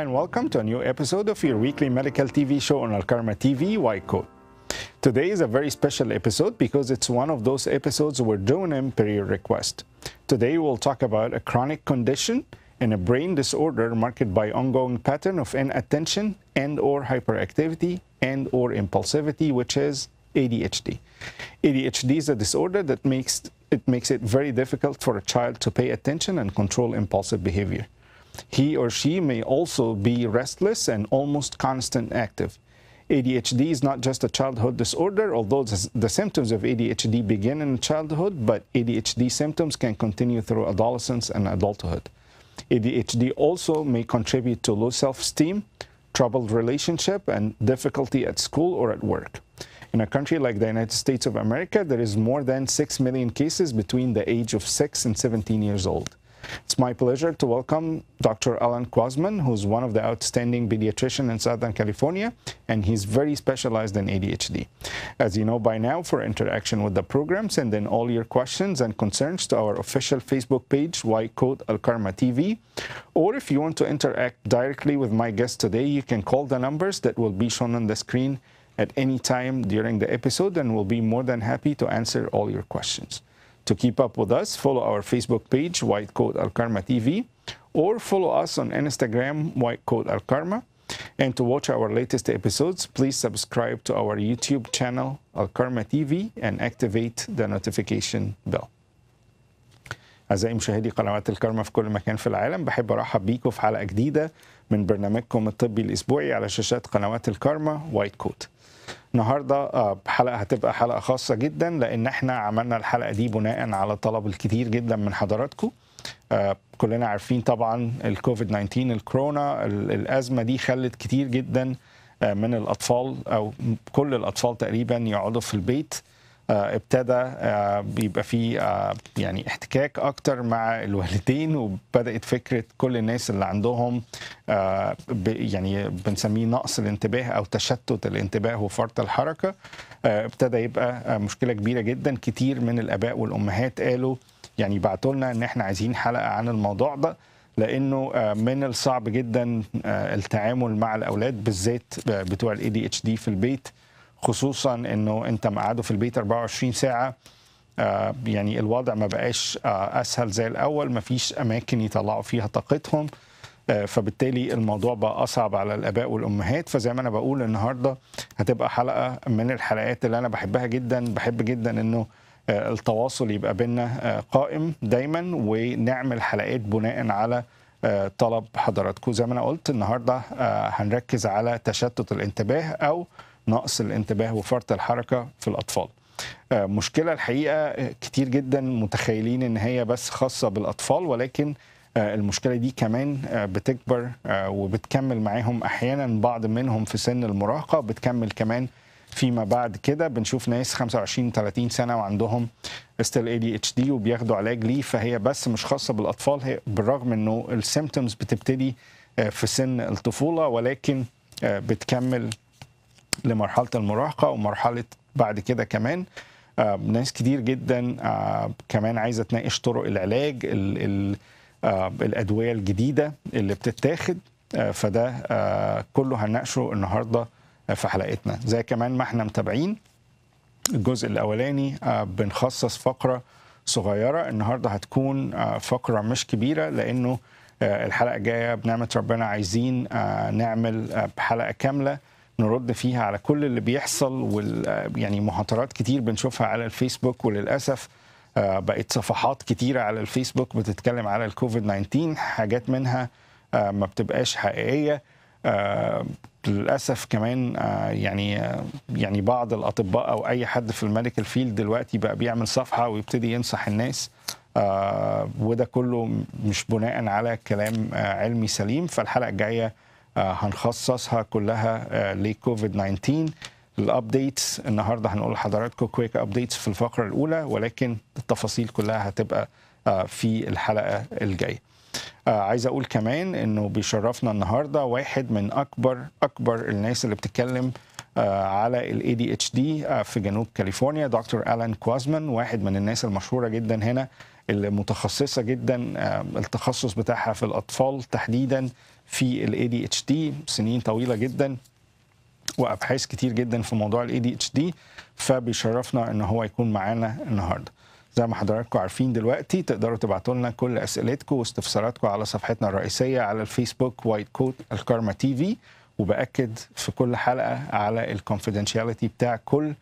Hi, and welcome to a new episode of your weekly medical TV show on Al Karma TV Y Code. Today is a very special episode because it's one of those episodes we're doing per your request. Today we'll talk about a chronic condition and a brain disorder marked by ongoing pattern of inattention and or hyperactivity and or impulsivity, which is ADHD. ADHD is a disorder that makes it makes it very difficult for a child to pay attention and control impulsive behavior. He or she may also be restless and almost constant active. ADHD is not just a childhood disorder, although the symptoms of ADHD begin in childhood, but ADHD symptoms can continue through adolescence and adulthood. ADHD also may contribute to low self-esteem, troubled relationship, and difficulty at school or at work. In a country like the United States of America, there is more than 6 million cases between the age of 6 and 17 years old. It's my pleasure to welcome Dr. Alan Quasman, who's one of the outstanding pediatricians in Southern California, and he's very specialized in ADHD. As you know by now, for interaction with the program, send in all your questions and concerns to our official Facebook page, Y Code Al Karma TV. Or if you want to interact directly with my guest today, you can call the numbers that will be shown on the screen at any time during the episode, and we'll be more than happy to answer all your questions. To keep up with us, follow our Facebook page, White Coat Al Karma TV, or follow us on Instagram, White Coat Al Karma. And to watch our latest episodes, please subscribe to our YouTube channel, Al Karma TV, and activate the notification bell. أعزائي مشاهدي قنوات الكرمة في كل مكان في العالم بحب أرحب بيكم في حلقة جديدة من برنامجكم الطبي الأسبوعي على شاشات قنوات الكرمة وايت كوت النهارده آه، حلقه هتبقى حلقه خاصه جدا لان احنا عملنا الحلقه دي بناء على طلب الكتير جدا من حضراتكم آه، كلنا عارفين طبعا الكوفيد 19 الكورونا الازمه دي خلت كتير جدا آه، من الاطفال او كل الاطفال تقريبا يقعدوا في البيت آه، ابتدى آه، بيبقى في آه، يعني احتكاك اكتر مع الوالدين وبدات فكره كل الناس اللي عندهم يعني بنسميه نقص الانتباه او تشتت الانتباه وفرط الحركه ابتدى يبقى مشكله كبيره جدا كتير من الاباء والامهات قالوا يعني بعتوا لنا ان احنا عايزين حلقه عن الموضوع ده لانه من الصعب جدا التعامل مع الاولاد بالذات بتوع الاي دي اتش دي في البيت خصوصا انه انت مقعده في البيت 24 ساعه آه، يعني الوضع ما بقاش آه، اسهل زي الاول ما فيش اماكن يطلعوا فيها طاقتهم آه، فبالتالي الموضوع بقى اصعب على الاباء والامهات فزي ما انا بقول النهارده هتبقى حلقه من الحلقات اللي انا بحبها جدا بحب جدا انه التواصل يبقى بينا قائم دايما ونعمل حلقات بناء على طلب حضراتكم زي ما انا قلت النهارده هنركز على تشتت الانتباه او نقص الانتباه وفرط الحركه في الاطفال آه، مشكله الحقيقه كتير جدا متخيلين ان هي بس خاصه بالاطفال ولكن آه، المشكله دي كمان آه، بتكبر وبتكمل معاهم احيانا بعض منهم في سن المراهقه بتكمل كمان فيما بعد كده بنشوف ناس 25 30 سنه وعندهم ستيل اي دي اتش دي وبياخدوا علاج ليه فهي بس مش خاصه بالاطفال هي بالرغم انه السيمتومز بتبتدي في سن الطفوله ولكن بتكمل لمرحله المراهقه ومرحله بعد كده كمان آه، ناس كتير جدا آه، كمان عايزه تناقش طرق العلاج آه، الادويه الجديده اللي بتتاخد فده كله هنناقشه النهارده في حلقتنا زي كمان ما احنا متابعين الجزء الاولاني بنخصص فقره صغيره النهارده هتكون فقره مش كبيره لانه الحلقه الجايه بنعمه ربنا عايزين نعمل حلقه كامله نرد فيها على كل اللي بيحصل وال يعني محاضرات كتير بنشوفها على الفيسبوك وللاسف آه، بقت صفحات كتيرة على الفيسبوك بتتكلم على الكوفيد 19 حاجات منها آه، ما بتبقاش حقيقية آه، للأسف كمان يعني يعني بعض الأطباء أو أي حد في الميديكال فيلد دلوقتي بقى بيعمل صفحة ويبتدي ينصح الناس وده كله مش بناء على كلام علمي سليم فالحلقة الجاية هنخصصها كلها لكوفيد 19 الابديتس النهارده هنقول لحضراتكم كويك ابديتس في الفقره الاولى ولكن التفاصيل كلها هتبقى آه، في الحلقه الجايه. آه، عايز اقول كمان انه بيشرفنا النهارده واحد من اكبر اكبر الناس اللي بتتكلم آه، على الاي دي اتش دي في جنوب كاليفورنيا دكتور الان كوازمان واحد من الناس المشهوره جدا هنا اللي متخصصه جدا التخصص بتاعها في الاطفال تحديدا في الـ ADHD سنين طويله جدا وابحاث كتير جدا في موضوع الـ ADHD فبيشرفنا ان هو يكون معانا النهارده زي ما حضراتكم عارفين دلوقتي تقدروا تبعتوا لنا كل اسئلتكم واستفساراتكم على صفحتنا الرئيسيه على الفيسبوك وايت كوت الكارما تي في وباكد في كل حلقه على الكونفيدنشاليتي بتاع كل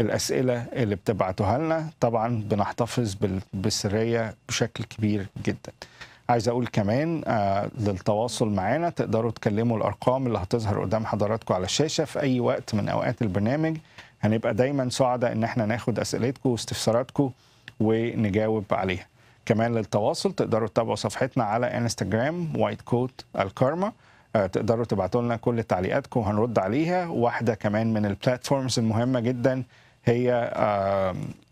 الاسئله اللي بتبعتوها لنا طبعا بنحتفظ بالسريه بشكل كبير جدا عايز اقول كمان آه، للتواصل معانا تقدروا تكلموا الارقام اللي هتظهر قدام حضراتكم على الشاشه في اي وقت من اوقات البرنامج هنبقى دايما سعداء ان احنا ناخد اسئلتكم واستفساراتكم ونجاوب عليها كمان للتواصل تقدروا تتابعوا صفحتنا على انستجرام وايت كوت الكارما آه، تقدروا تبعتوا لنا كل تعليقاتكم وهنرد عليها واحده كمان من البلاتفورمز المهمه جدا هي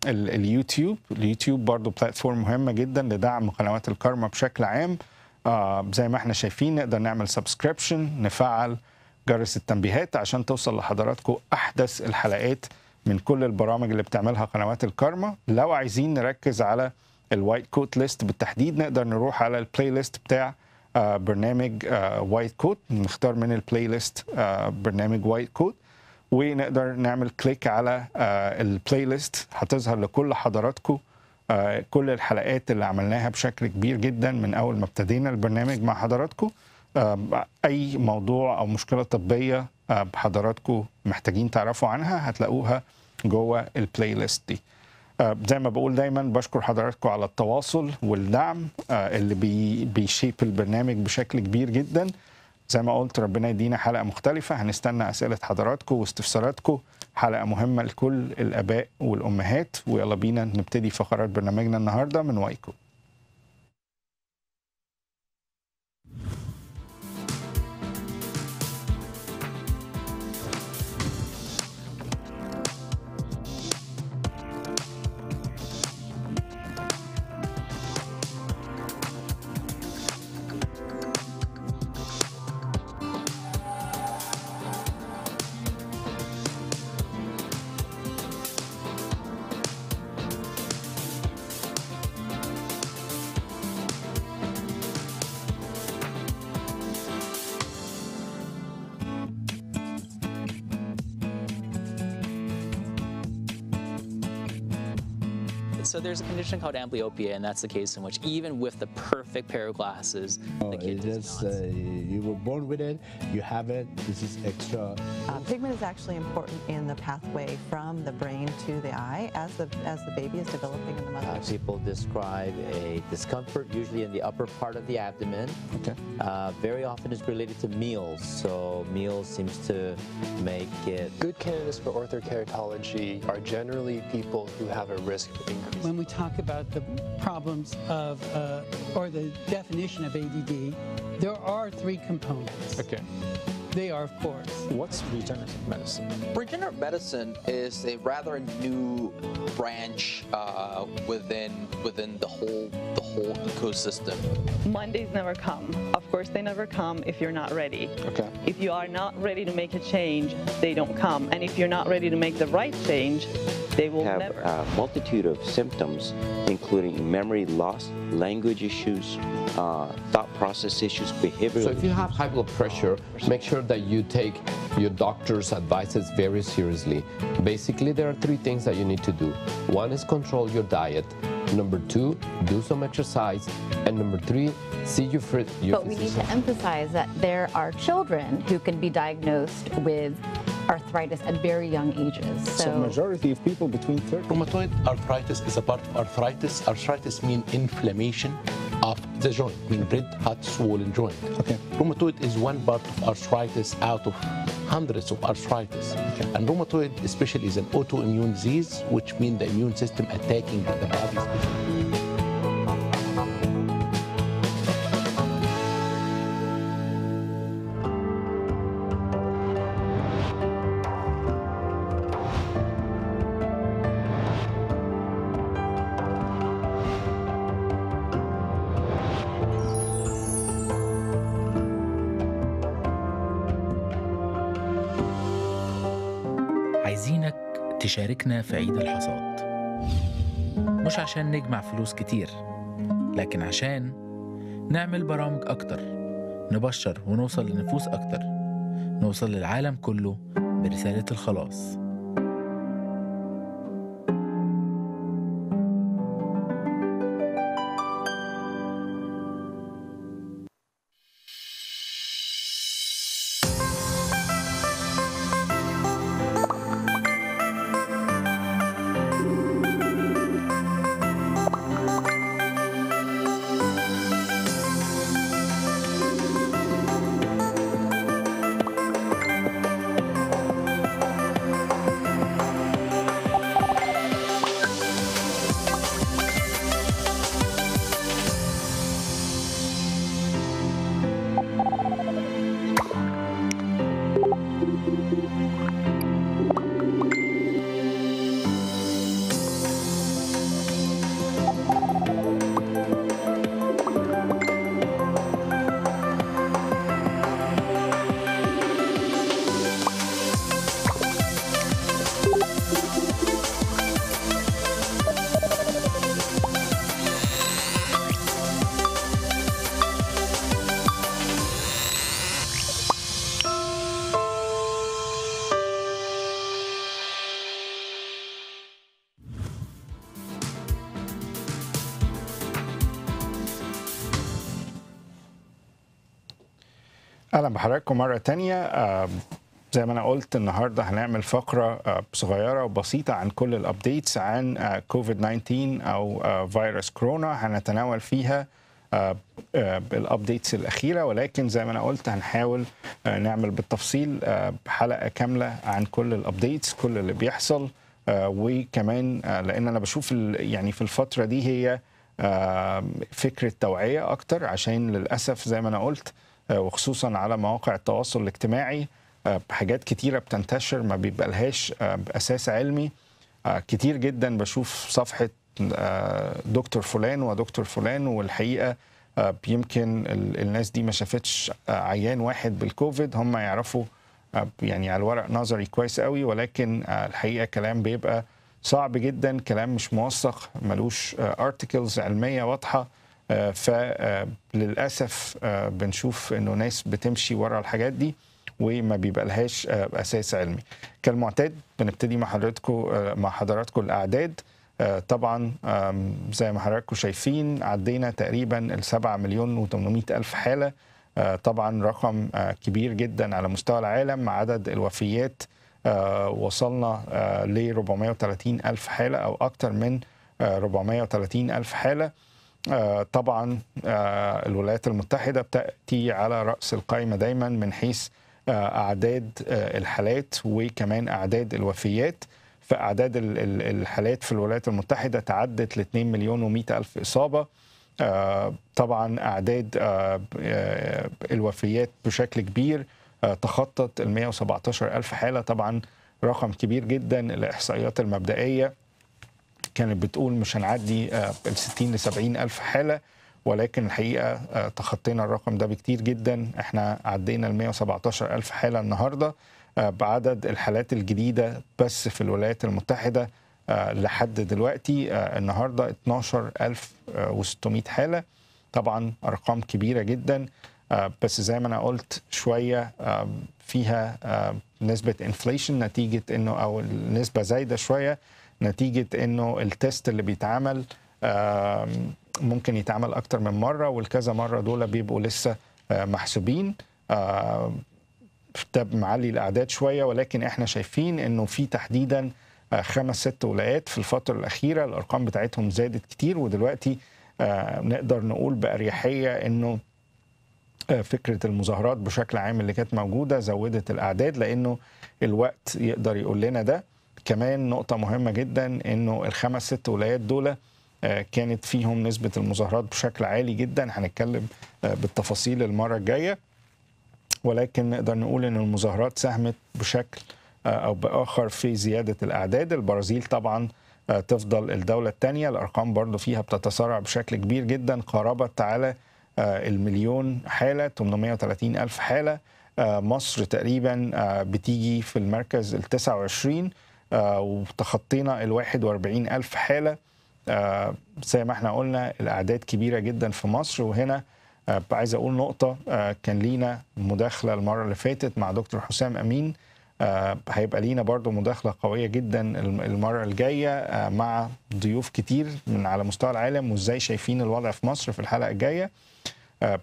اليوتيوب اليوتيوب برضو بلاتفورم مهمة جدا لدعم قنوات الكارما بشكل عام زي ما احنا شايفين نقدر نعمل سبسكريبشن نفعل جرس التنبيهات عشان توصل لحضراتكم أحدث الحلقات من كل البرامج اللي بتعملها قنوات الكارما لو عايزين نركز على الوايت كوت ليست بالتحديد نقدر نروح على البلاي ليست بتاع آه، برنامج وايت آه، كوت نختار من البلاي آه، ليست برنامج وايت كوت ونقدر نعمل كليك على آه، البلاي ليست هتظهر لكل حضراتكم آه، كل الحلقات اللي عملناها بشكل كبير جدا من اول ما ابتدينا البرنامج مع حضراتكم اي موضوع او مشكله طبيه بحضراتكم آه، محتاجين تعرفوا عنها هتلاقوها جوه البلاي ليست دي زي ما بقول دايما بشكر حضراتكم على التواصل والدعم اللي بيشيب البرنامج بشكل كبير جدا زي ما قلت ربنا يدينا حلقه مختلفه هنستنى اسئله حضراتكم واستفساراتكم حلقه مهمه لكل الاباء والامهات ويلا بينا نبتدي فقرات برنامجنا النهارده من وايكو So there's a condition called amblyopia, and that's the case in which even with the perfect pair of glasses, oh, the kid does not. Uh, you were born with it, you have it, this is extra. Uh, pigment is actually important in the pathway from the brain to the eye as the, as the baby is developing in the mother. Uh, people describe a discomfort, usually in the upper part of the abdomen. Okay. Uh, very often it's related to meals, so meals seems to make it. Good candidates for orthokeratology are generally people who have a risk increase when we talk about the problems of, uh, or the definition of ADD, there are three components. Okay. They are, of course. What's regenerative medicine? Regenerative medicine is a rather new branch uh, within within the whole the whole ecosystem. Mondays never come. Of course, they never come if you're not ready. Okay. If you are not ready to make a change, they don't come. And if you're not ready to make the right change, they will have never. a multitude of symptoms, including memory loss, language issues, uh, thought process issues, behavioral. So if you have high blood pressure, make sure that you take your doctor's advices very seriously. Basically, there are three things that you need to do. One is control your diet. Number two, do some exercise. And number three, see your, your But physician. we need to emphasize that there are children who can be diagnosed with arthritis at very young ages. So, so majority of people between 30. Rheumatoid arthritis is a part of arthritis. Arthritis means inflammation of the joint, mean red hot swollen joint. Okay. Rheumatoid is one part of arthritis out of hundreds of arthritis. Okay. And rheumatoid especially is an autoimmune disease, which means the immune system attacking the body. في عيد الحصاد مش عشان نجمع فلوس كتير لكن عشان نعمل برامج أكتر نبشر ونوصل لنفوس أكتر نوصل للعالم كله برسالة الخلاص اهلا بحضراتكم مره تانية زي ما انا قلت النهارده هنعمل فقره آه، صغيره وبسيطه عن كل الابديتس عن كوفيد آه، 19 او آه، فيروس كورونا هنتناول فيها الابديتس الاخيره ولكن زي ما انا قلت هنحاول نعمل بالتفصيل حلقه كامله عن كل الابديتس كل اللي بيحصل وكمان لان انا بشوف يعني في الفتره دي هي فكره توعيه اكتر عشان للاسف زي ما انا قلت آه، وخصوصا على مواقع التواصل الاجتماعي آه، حاجات كتيره بتنتشر ما بيبقى لهاش آه، اساس علمي كتير جدا بشوف صفحه دكتور فلان ودكتور فلان والحقيقه يمكن الناس دي ما شافتش عيان واحد بالكوفيد هم يعرفوا يعني على الورق نظري كويس قوي ولكن الحقيقه كلام بيبقى صعب جدا كلام مش موثق ملوش ارتكلز علميه واضحه فللاسف آه، آه، بنشوف انه ناس بتمشي ورا الحاجات دي وما بيبقى لهاش آه، اساس علمي كالمعتاد بنبتدي مع حضراتكم مع حضراتكم الاعداد طبعا زي ما حضراتكم شايفين عدينا تقريبا ال 7 مليون و800 الف حاله طبعا رقم كبير جدا على مستوى العالم عدد الوفيات وصلنا ل 430 الف حاله او اكثر من 430 الف حاله آه، طبعا آه، الولايات المتحدة بتأتي على رأس القائمة دايما من حيث آه، أعداد الحالات وكمان أعداد الوفيات فأعداد الحالات في الولايات المتحدة تعدت ل 2 مليون و ألف إصابة طبعا أعداد الوفيات بشكل كبير تخطت ال 117 ألف حالة طبعا رقم كبير جدا الإحصائيات المبدئية كانت بتقول مش هنعدي آه، ال 60 ل 70 ألف حالة ولكن الحقيقة آه، تخطينا الرقم ده بكتير جدا احنا عدينا ال 117 ألف حالة النهاردة آه، بعدد الحالات الجديدة بس في الولايات المتحدة لحد دلوقتي النهاردة 12600 حالة طبعا أرقام كبيرة جدا بس زي ما أنا قلت شوية فيها نسبة انفليشن نتيجة أنه أو نسبة زايدة شوية نتيجه انه التيست اللي بيتعمل ممكن يتعمل اكتر من مره والكذا مره دول بيبقوا لسه آه، محسوبين ده معلي الاعداد شويه ولكن احنا شايفين انه في تحديدا آه، خمس ست ولايات في الفتره الاخيره الارقام بتاعتهم زادت كتير ودلوقتي آه، نقدر نقول باريحيه انه فكره المظاهرات بشكل عام اللي كانت موجوده زودت الاعداد لانه الوقت يقدر يقول لنا ده كمان نقطة مهمة جدا انه الخمس ست ولايات دول آه، كانت فيهم نسبة المظاهرات بشكل عالي جدا هنتكلم آه، بالتفاصيل المرة الجاية ولكن نقدر نقول ان المظاهرات ساهمت بشكل آه، او باخر في زيادة الاعداد البرازيل طبعا تفضل الدولة الثانية الارقام برضو فيها بتتسارع بشكل كبير جدا قاربت على المليون حالة 830 ألف حالة مصر تقريبا بتيجي في المركز ال 29 آه، وتخطينا ال 41 ألف حالة آه، زي ما احنا قلنا الأعداد كبيرة جدا في مصر وهنا آه، عايز أقول نقطة كان لينا مداخلة المرة اللي فاتت مع دكتور حسام أمين هيبقى لينا برضو مداخلة قوية جدا المرة الجاية مع ضيوف كتير من على مستوى العالم وازاي شايفين الوضع في مصر في الحلقة الجاية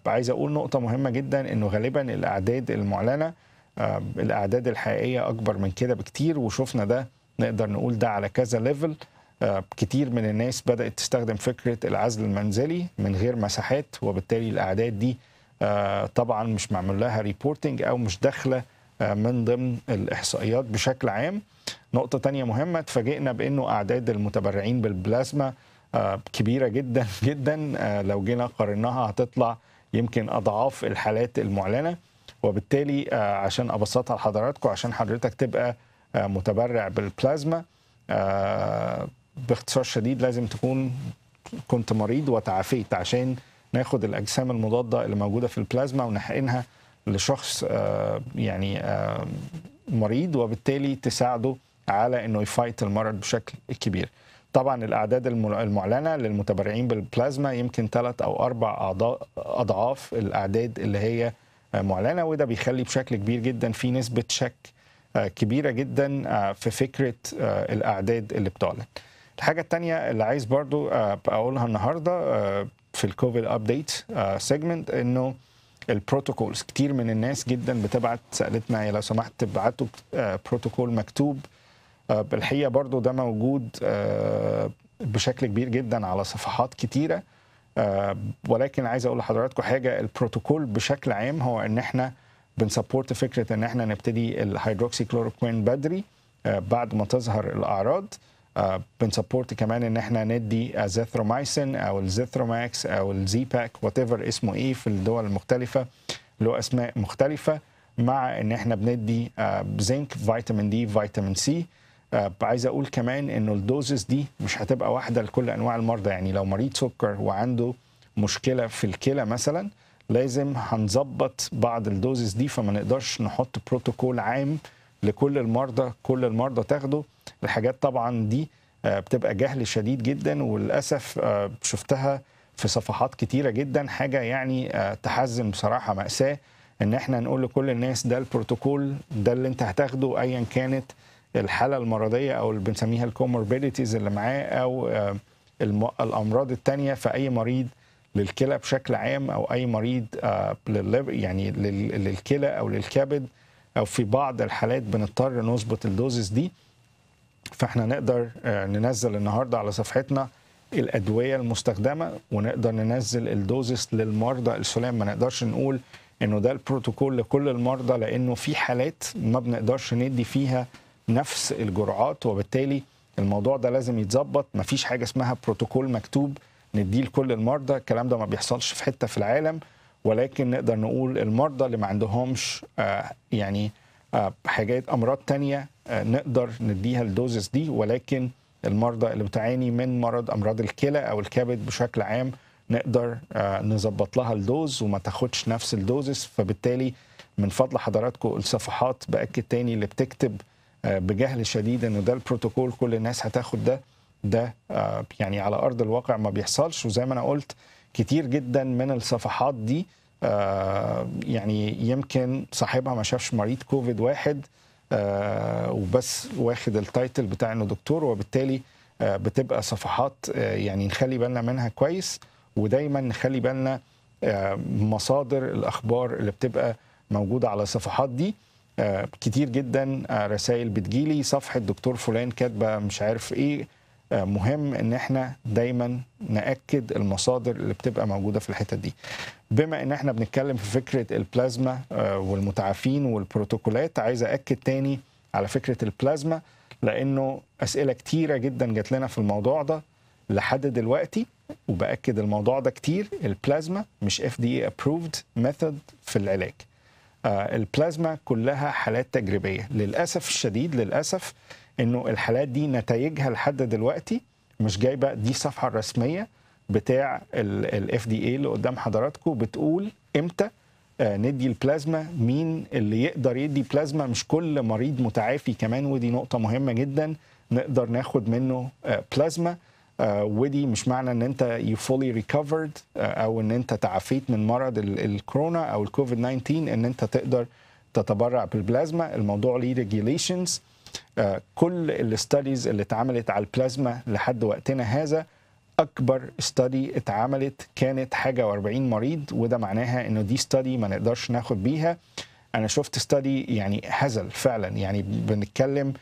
عايز أقول نقطة مهمة جدا إنه غالبا الأعداد المعلنة الاعداد الحقيقيه اكبر من كده بكتير وشفنا ده نقدر نقول ده على كذا ليفل كتير من الناس بدات تستخدم فكره العزل المنزلي من غير مساحات وبالتالي الاعداد دي آه، طبعا مش معمول لها ريبورتنج او مش داخله آه، من ضمن الاحصائيات بشكل عام نقطه تانية مهمه اتفاجئنا بانه اعداد المتبرعين بالبلازما آه، كبيره جدا جدا لو جينا قارناها هتطلع يمكن اضعاف الحالات المعلنه وبالتالي آه، عشان ابسطها لحضراتكم عشان حضرتك تبقى آه، متبرع بالبلازما آه، باختصار شديد لازم تكون كنت مريض وتعافيت عشان ناخد الاجسام المضاده اللي موجوده في البلازما ونحقنها لشخص يعني مريض وبالتالي تساعده على انه يفايت المرض بشكل كبير. طبعا الاعداد المعلنه للمتبرعين بالبلازما يمكن ثلاث او اربع اضعاف الاعداد اللي هي معلنه وده بيخلي بشكل كبير جدا في نسبه شك آه، كبيره جدا آه، في فكره آه، الاعداد اللي بتعلن. الحاجه الثانيه اللي عايز برضو اقولها النهارده في الكوفيد ابديت سيجمنت انه البروتوكولز كتير من الناس جدا بتبعت سالتنا يا لو سمحت تبعتوا بروتوكول مكتوب الحقيقه برضو ده موجود بشكل كبير جدا على صفحات كتيره آه، ولكن عايز اقول لحضراتكم حاجه البروتوكول بشكل عام هو ان احنا بنسبورت فكره ان احنا نبتدي الهيدروكسي كلوروكوين بدري آه، بعد ما تظهر الاعراض آه، بنسبورت كمان ان احنا ندي ازيثروميسين او الزيثروماكس او الزيباك وات ايفر اسمه ايه في الدول المختلفه له اسماء مختلفه مع ان احنا بندي زنك فيتامين دي فيتامين سي آه، عايز اقول كمان انه الدوزز دي مش هتبقى واحده لكل انواع المرضى يعني لو مريض سكر وعنده مشكله في الكلى مثلا لازم هنظبط بعض الدوزز دي فما نقدرش نحط بروتوكول عام لكل المرضى كل المرضى تاخده الحاجات طبعا دي آه، بتبقى جهل شديد جدا وللاسف آه، شفتها في صفحات كتيره جدا حاجه يعني تحزن بصراحه ماساه ان احنا نقول لكل الناس ده البروتوكول ده اللي انت هتاخده ايا كانت الحاله المرضيه او اللي بنسميها الكوموربيديتيز اللي معاه او آه، الامراض الثانيه فاي مريض للكلى بشكل عام او اي مريض آه، يعني للكلى او للكبد او في بعض الحالات بنضطر نظبط الدوزز دي فاحنا نقدر آه، ننزل النهارده على صفحتنا الادويه المستخدمه ونقدر ننزل الدوزس للمرضى السلام ما نقدرش نقول انه ده البروتوكول لكل المرضى لانه في حالات ما بنقدرش ندي فيها نفس الجرعات وبالتالي الموضوع ده لازم يتظبط مفيش حاجه اسمها بروتوكول مكتوب نديه لكل المرضى الكلام ده ما بيحصلش في حته في العالم ولكن نقدر نقول المرضى اللي ما عندهمش آه يعني آه حاجات امراض تانية آه نقدر نديها الدوزز دي ولكن المرضى اللي بتعاني من مرض امراض الكلى او الكبد بشكل عام نقدر آه، نظبط لها الدوز وما تاخدش نفس الدوزز فبالتالي من فضل حضراتكم الصفحات باكد تاني اللي بتكتب بجهل شديد انه ده البروتوكول كل الناس هتاخد ده ده آه، يعني على ارض الواقع ما بيحصلش وزي ما انا قلت كتير جدا من الصفحات دي آه، يعني يمكن صاحبها ما شافش مريض كوفيد واحد آه، وبس واخد التايتل بتاع انه دكتور وبالتالي بتبقى صفحات يعني نخلي بالنا منها كويس ودايما نخلي بالنا مصادر الاخبار اللي بتبقى موجوده على الصفحات دي آه، كتير جدا آه، رسائل بتجيلي صفحه دكتور فلان كاتبه مش عارف ايه آه، مهم ان احنا دايما ناكد المصادر اللي بتبقى موجوده في الحته دي بما ان احنا بنتكلم في فكره البلازما والمتعافين والبروتوكولات عايز اكد تاني على فكره البلازما لانه اسئله كتيره جدا جات لنا في الموضوع ده لحد دلوقتي وباكد الموضوع ده كتير البلازما مش اف دي ابروفد ميثود في العلاج آه، البلازما كلها حالات تجريبيه للاسف الشديد للاسف انه الحالات دي نتائجها لحد دلوقتي مش جايبه دي الصفحه الرسميه بتاع الاف دي اللي قدام حضراتكم بتقول امتى آه، ندي البلازما مين اللي يقدر يدي بلازما مش كل مريض متعافي كمان ودي نقطه مهمه جدا نقدر ناخد منه بلازما آه، آه، ودي مش معنى ان انت يو فولي ريكفرد او ان انت تعافيت من مرض الكورونا او الكوفيد 19 ان انت تقدر تتبرع بالبلازما الموضوع ليه ريجيليشنز آه، كل الاستاديز اللي اتعملت على البلازما لحد وقتنا هذا اكبر استادي اتعملت كانت حاجه و40 مريض وده معناها انه دي استادي ما نقدرش ناخد بيها انا شفت استادي يعني هزل فعلا يعني بنتكلم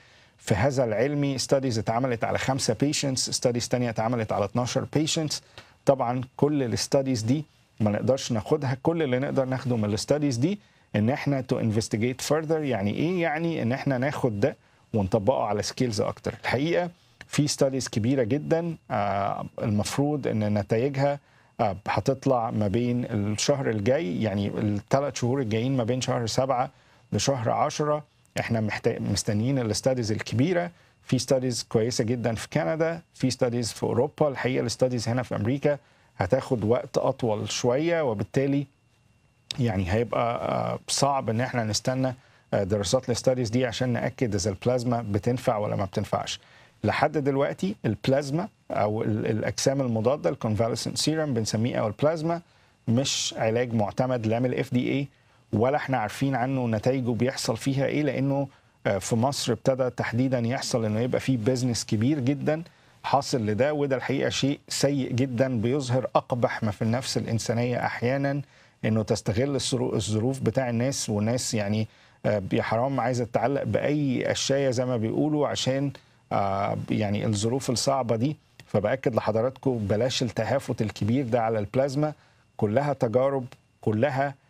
في هذا العلمي ستاديز اتعملت على خمسة بيشنتس ستاديز تانية اتعملت على 12 بيشنتس طبعا كل الستاديز دي ما نقدرش ناخدها كل اللي نقدر ناخده من الستاديز دي ان احنا تو انفستيجيت فرذر يعني ايه يعني ان احنا ناخد ده ونطبقه على سكيلز اكتر الحقيقه في ستاديز كبيره جدا آه، المفروض ان نتائجها آه، هتطلع ما بين الشهر الجاي يعني الثلاث شهور الجايين ما بين شهر سبعة لشهر عشرة احنا محتاج مستنيين الاستاديز الكبيره في ستاديز كويسه جدا في كندا في ستاديز في اوروبا الحقيقه الاستاديز هنا في امريكا هتاخد وقت اطول شويه وبالتالي يعني هيبقى آه، صعب ان احنا نستنى آه، دراسات الاستاديز دي عشان ناكد اذا البلازما بتنفع ولا ما بتنفعش لحد دلوقتي البلازما او الاجسام المضاده الكونفالسنت سيرم بنسميه او البلازما مش علاج معتمد لا من الاف دي اي ولا احنا عارفين عنه نتائجه بيحصل فيها ايه لانه آه، في مصر ابتدى تحديدا يحصل انه يبقى فيه بزنس كبير جدا حاصل لده وده الحقيقه شيء سيء جدا بيظهر اقبح ما في النفس الانسانيه احيانا انه تستغل الظروف بتاع الناس والناس يعني آه، يا حرام عايزه تتعلق باي اشياء زي ما بيقولوا عشان آه، يعني الظروف الصعبه دي فباكد لحضراتكم بلاش التهافت الكبير ده على البلازما كلها تجارب كلها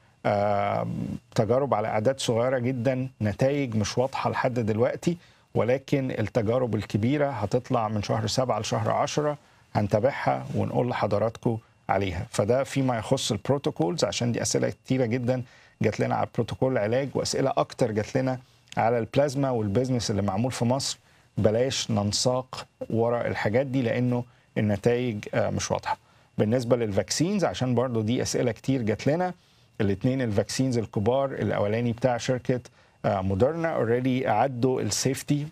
تجارب على أعداد صغيرة جدا نتائج مش واضحة لحد دلوقتي ولكن التجارب الكبيرة هتطلع من شهر سبعة لشهر عشرة هنتابعها ونقول لحضراتكم عليها فده فيما يخص البروتوكولز عشان دي أسئلة كتيرة جدا جات لنا على البروتوكول العلاج وأسئلة أكتر جات لنا على البلازما والبزنس اللي معمول في مصر بلاش ننساق وراء الحاجات دي لأنه النتائج آه، مش واضحة بالنسبة للفاكسينز عشان برضو دي أسئلة كتير جات لنا الاثنين الفاكسينز الكبار الاولاني بتاع شركه موديرنا اوريدي عدوا السيفتي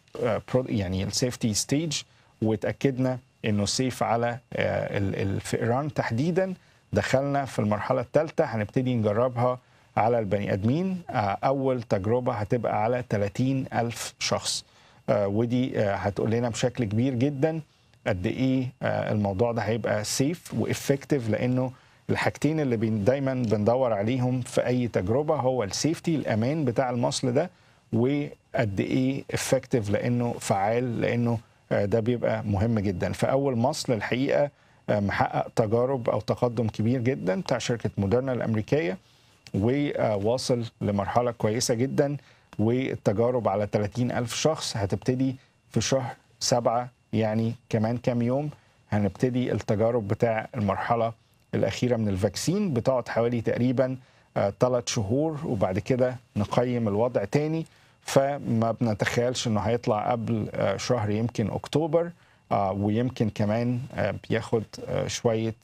يعني السيفتي ستيج وتاكدنا انه سيف على آه، الفئران تحديدا دخلنا في المرحله الثالثه هنبتدي نجربها على البني ادمين آه، اول تجربه هتبقى على 30 الف شخص آه، ودي هتقول لنا بشكل كبير جدا قد ايه الموضوع ده هيبقى سيف وافكتيف لانه الحاجتين اللي بين دايما بندور عليهم في اي تجربه هو السيفتي الامان بتاع المصل ده وقد ايه افكتيف لانه فعال لانه آه، ده بيبقى مهم جدا فاول مصل الحقيقه آه، محقق تجارب او تقدم كبير جدا بتاع شركه مودرنا الامريكيه وواصل آه، لمرحله كويسه جدا والتجارب على 30 ألف شخص هتبتدي في شهر سبعة يعني كمان كام يوم هنبتدي التجارب بتاع المرحلة الأخيرة من الفاكسين بتقعد حوالي تقريبا ثلاث آه، شهور وبعد كده نقيم الوضع تاني فما بنتخيلش انه هيطلع قبل آه، شهر يمكن اكتوبر آه، ويمكن كمان بياخد شويه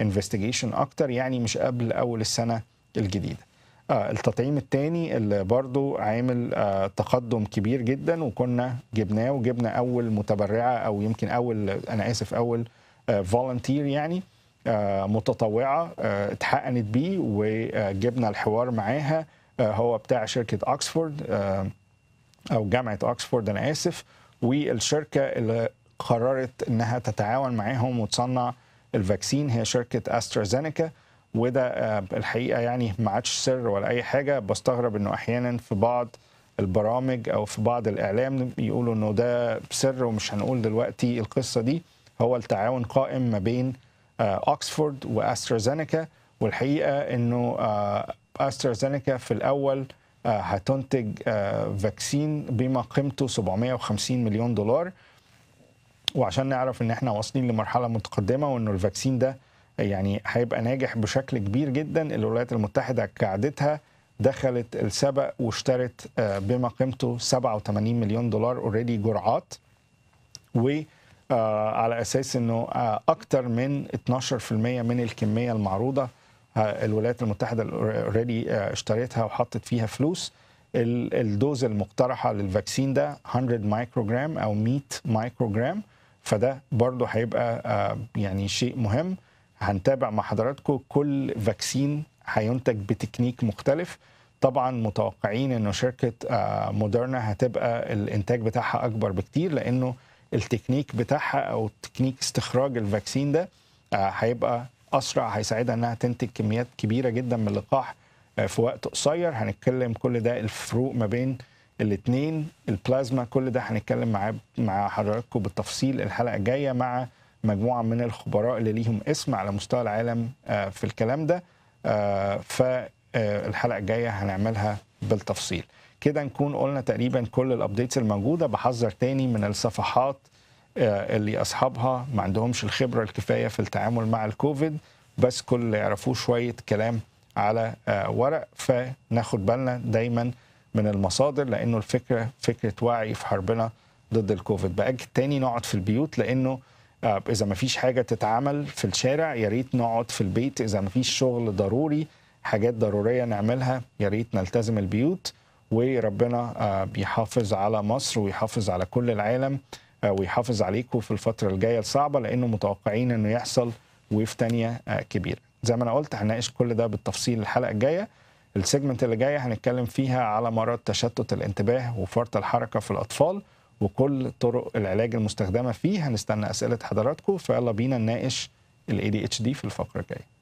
انفستيجيشن اكتر يعني مش قبل اول السنه الجديده التطعيم الثاني اللي برضو عامل تقدم كبير جدا وكنا جبناه وجبنا اول متبرعه او يمكن اول انا اسف اول فولنتير يعني آه، متطوعه آه، اتحقنت بيه وجبنا الحوار معاها آه، هو بتاع شركه اوكسفورد او جامعه اوكسفورد انا اسف والشركه اللي قررت انها تتعاون معاهم وتصنع الفاكسين هي شركه استرازينيكا وده الحقيقه يعني ما عادش سر ولا اي حاجه بستغرب انه احيانا في بعض البرامج او في بعض الاعلام يقولوا انه ده سر ومش هنقول دلوقتي القصه دي هو التعاون قائم ما بين اوكسفورد آه، واسترازينيكا والحقيقه انه آه، استرازينيكا في الاول آه، هتنتج فاكسين بما قيمته 750 مليون دولار وعشان نعرف ان احنا واصلين لمرحله متقدمه وانه الفاكسين ده يعني هيبقى ناجح بشكل كبير جدا الولايات المتحده كعادتها دخلت السبق واشترت بما قيمته 87 مليون دولار اوريدي جرعات و آه، على اساس انه آه، اكثر من 12% من الكميه المعروضه آه، الولايات المتحده اوريدي اشتريتها وحطت فيها فلوس الدوز المقترحه للفاكسين ده 100 مايكروجرام او 100 مايكروجرام فده برضه هيبقى يعني شيء مهم هنتابع مع حضراتكم كل فاكسين هينتج بتكنيك مختلف طبعا متوقعين انه شركه موديرنا هتبقى الانتاج بتاعها اكبر بكتير لانه التكنيك بتاعها او تكنيك استخراج الفاكسين ده آه، هيبقى اسرع هيساعدها انها تنتج كميات كبيره جدا من اللقاح آه، في وقت قصير هنتكلم كل ده الفروق ما بين الاثنين البلازما كل ده هنتكلم معاه مع حضراتكم بالتفصيل الحلقه الجايه مع مجموعه من الخبراء اللي ليهم اسم على مستوى العالم آه، في الكلام ده فالحلقه الجايه هنعملها بالتفصيل كده نكون قلنا تقريبا كل الابديتس الموجوده بحذر تاني من الصفحات آه، اللي اصحابها ما عندهمش الخبره الكفايه في التعامل مع الكوفيد بس كل اللي يعرفوه شويه كلام على آه، ورق فناخد بالنا دايما من المصادر لانه الفكره فكره وعي في حربنا ضد الكوفيد باجد تاني نقعد في البيوت لانه آه، اذا ما فيش حاجه تتعمل في الشارع يا ريت نقعد في البيت اذا ما فيش شغل ضروري حاجات ضروريه نعملها يا ريت نلتزم البيوت وربنا آه، بيحافظ على مصر ويحافظ على كل العالم آه، ويحافظ عليكم في الفترة الجاية الصعبة لأنه متوقعين أنه يحصل ويف تانية آه، كبيرة زي ما أنا قلت هنناقش كل ده بالتفصيل الحلقة الجاية السيجمنت اللي جاية هنتكلم فيها على مرض تشتت الانتباه وفرط الحركة في الأطفال وكل طرق العلاج المستخدمة فيه هنستنى أسئلة حضراتكم فيلا بينا نناقش ال ADHD في الفقرة الجاية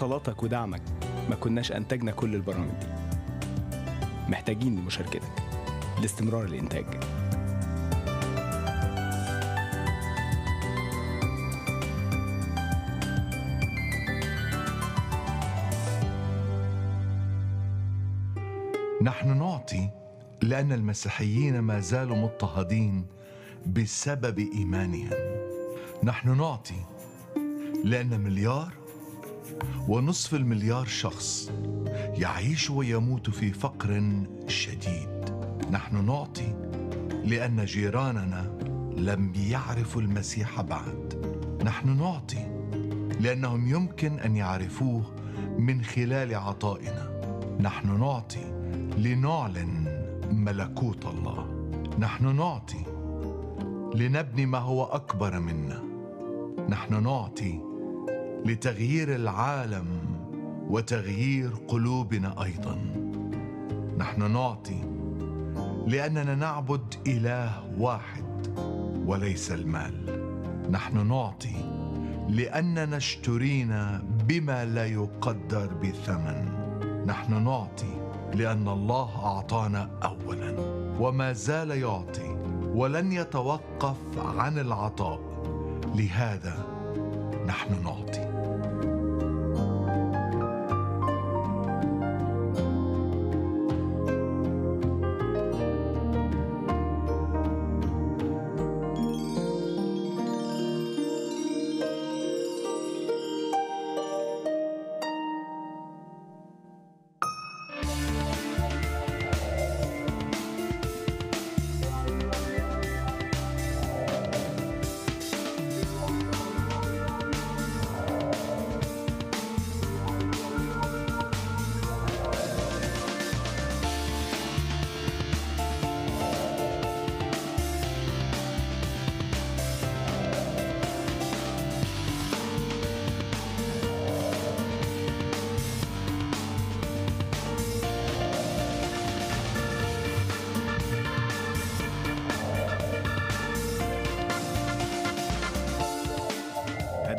صلاتك ودعمك ما كناش أنتجنا كل البرامج دي محتاجين لمشاركتك لاستمرار الإنتاج نحن نعطي لأن المسيحيين ما زالوا مضطهدين بسبب إيمانهم نحن نعطي لأن مليار ونصف المليار شخص يعيش ويموت في فقر شديد نحن نعطي لان جيراننا لم يعرفوا المسيح بعد نحن نعطي لانهم يمكن ان يعرفوه من خلال عطائنا نحن نعطي لنعلن ملكوت الله نحن نعطي لنبني ما هو اكبر منا نحن نعطي لتغيير العالم وتغيير قلوبنا ايضا نحن نعطي لاننا نعبد اله واحد وليس المال نحن نعطي لاننا اشترينا بما لا يقدر بثمن نحن نعطي لان الله اعطانا اولا وما زال يعطي ولن يتوقف عن العطاء لهذا نحن نعطي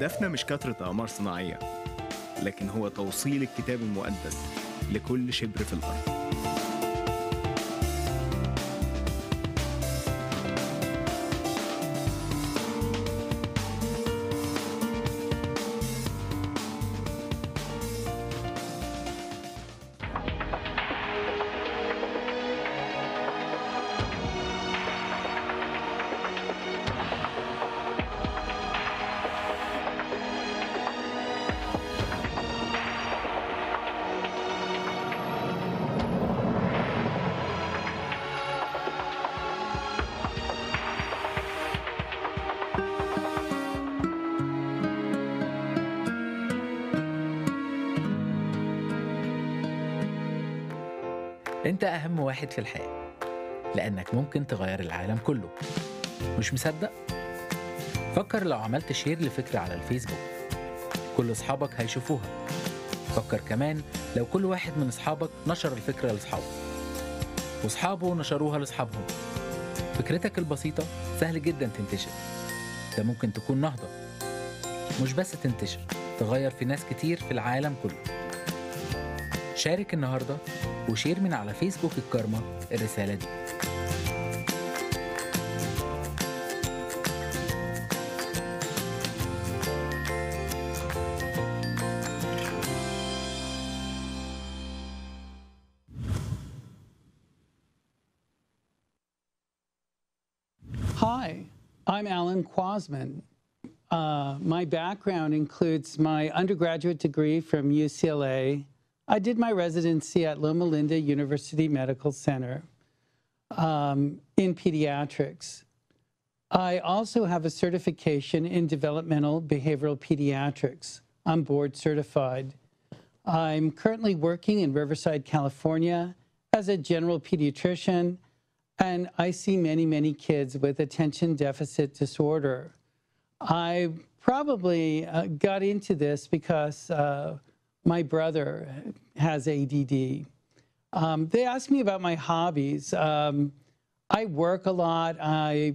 هدفنا مش كثرة أعمار صناعية لكن هو توصيل الكتاب المقدس لكل شبر في الأرض واحد في الحياة لأنك ممكن تغير العالم كله مش مصدق؟ فكر لو عملت شير لفكرة على الفيسبوك كل أصحابك هيشوفوها فكر كمان لو كل واحد من أصحابك نشر الفكرة لأصحابه وأصحابه نشروها لأصحابهم فكرتك البسيطة سهل جدا تنتشر ده ممكن تكون نهضة مش بس تنتشر تغير في ناس كتير في العالم كله شارك النهارده وشير من على فيسبوك الرسالة دي Hi, I'm Alan Quasman. Uh, my background includes my undergraduate degree from UCLA I did my residency at Loma Linda University Medical Center um, in pediatrics. I also have a certification in developmental behavioral pediatrics. I'm board certified. I'm currently working in Riverside, California as a general pediatrician, and I see many, many kids with attention deficit disorder. I probably uh, got into this because uh, my brother has ADD. Um, they asked me about my hobbies. Um, I work a lot. I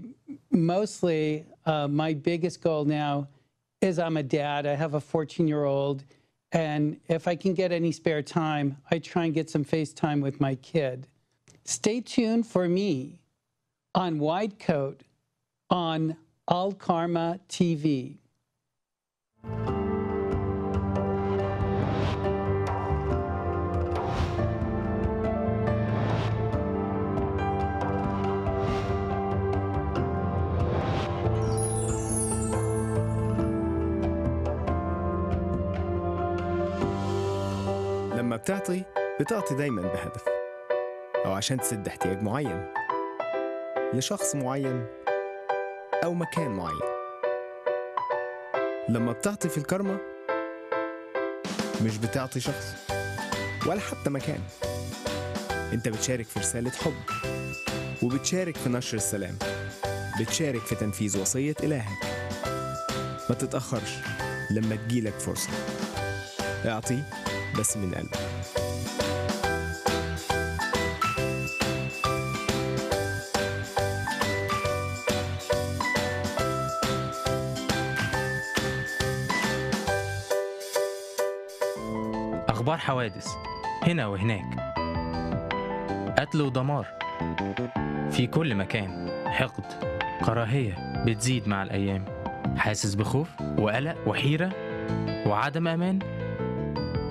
mostly, uh, my biggest goal now is I'm a dad. I have a 14 year old. And if I can get any spare time, I try and get some FaceTime with my kid. Stay tuned for me on White Coat on Al Karma TV. بتعطي بتعطي دايما بهدف أو عشان تسد احتياج معين لشخص معين أو مكان معين لما بتعطي في الكارما مش بتعطي شخص ولا حتى مكان انت بتشارك في رسالة حب وبتشارك في نشر السلام بتشارك في تنفيذ وصية إلهك ما تتأخرش لما تجيلك فرصة اعطي بس من قلبك حوادث هنا وهناك قتل ودمار في كل مكان حقد كراهية بتزيد مع الأيام حاسس بخوف وقلق وحيرة وعدم أمان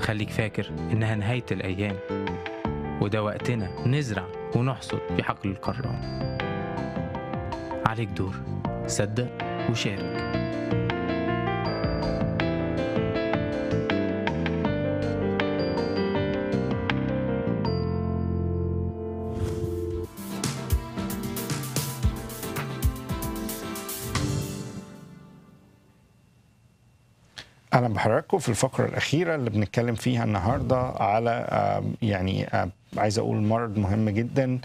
خليك فاكر إنها نهاية الأيام وده وقتنا نزرع ونحصد في حقل القرآن عليك دور صدق وشارك حضراتكم في الفقرة الأخيرة اللي بنتكلم فيها النهاردة على يعني عايز أقول مرض مهم جدا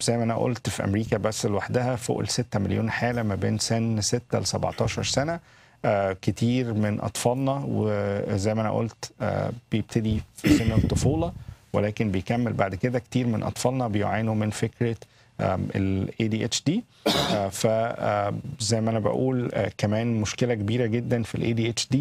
زي ما أنا قلت في أمريكا بس لوحدها فوق ال 6 مليون حالة ما بين سن 6 ل 17 سنة آه، كتير من أطفالنا وزي ما أنا قلت آه، بيبتدي في سن الطفولة ولكن بيكمل بعد كده كتير من أطفالنا بيعانوا من فكرة ال ADHD آه، فزي ما انا بقول كمان مشكله كبيره جدا في ال ADHD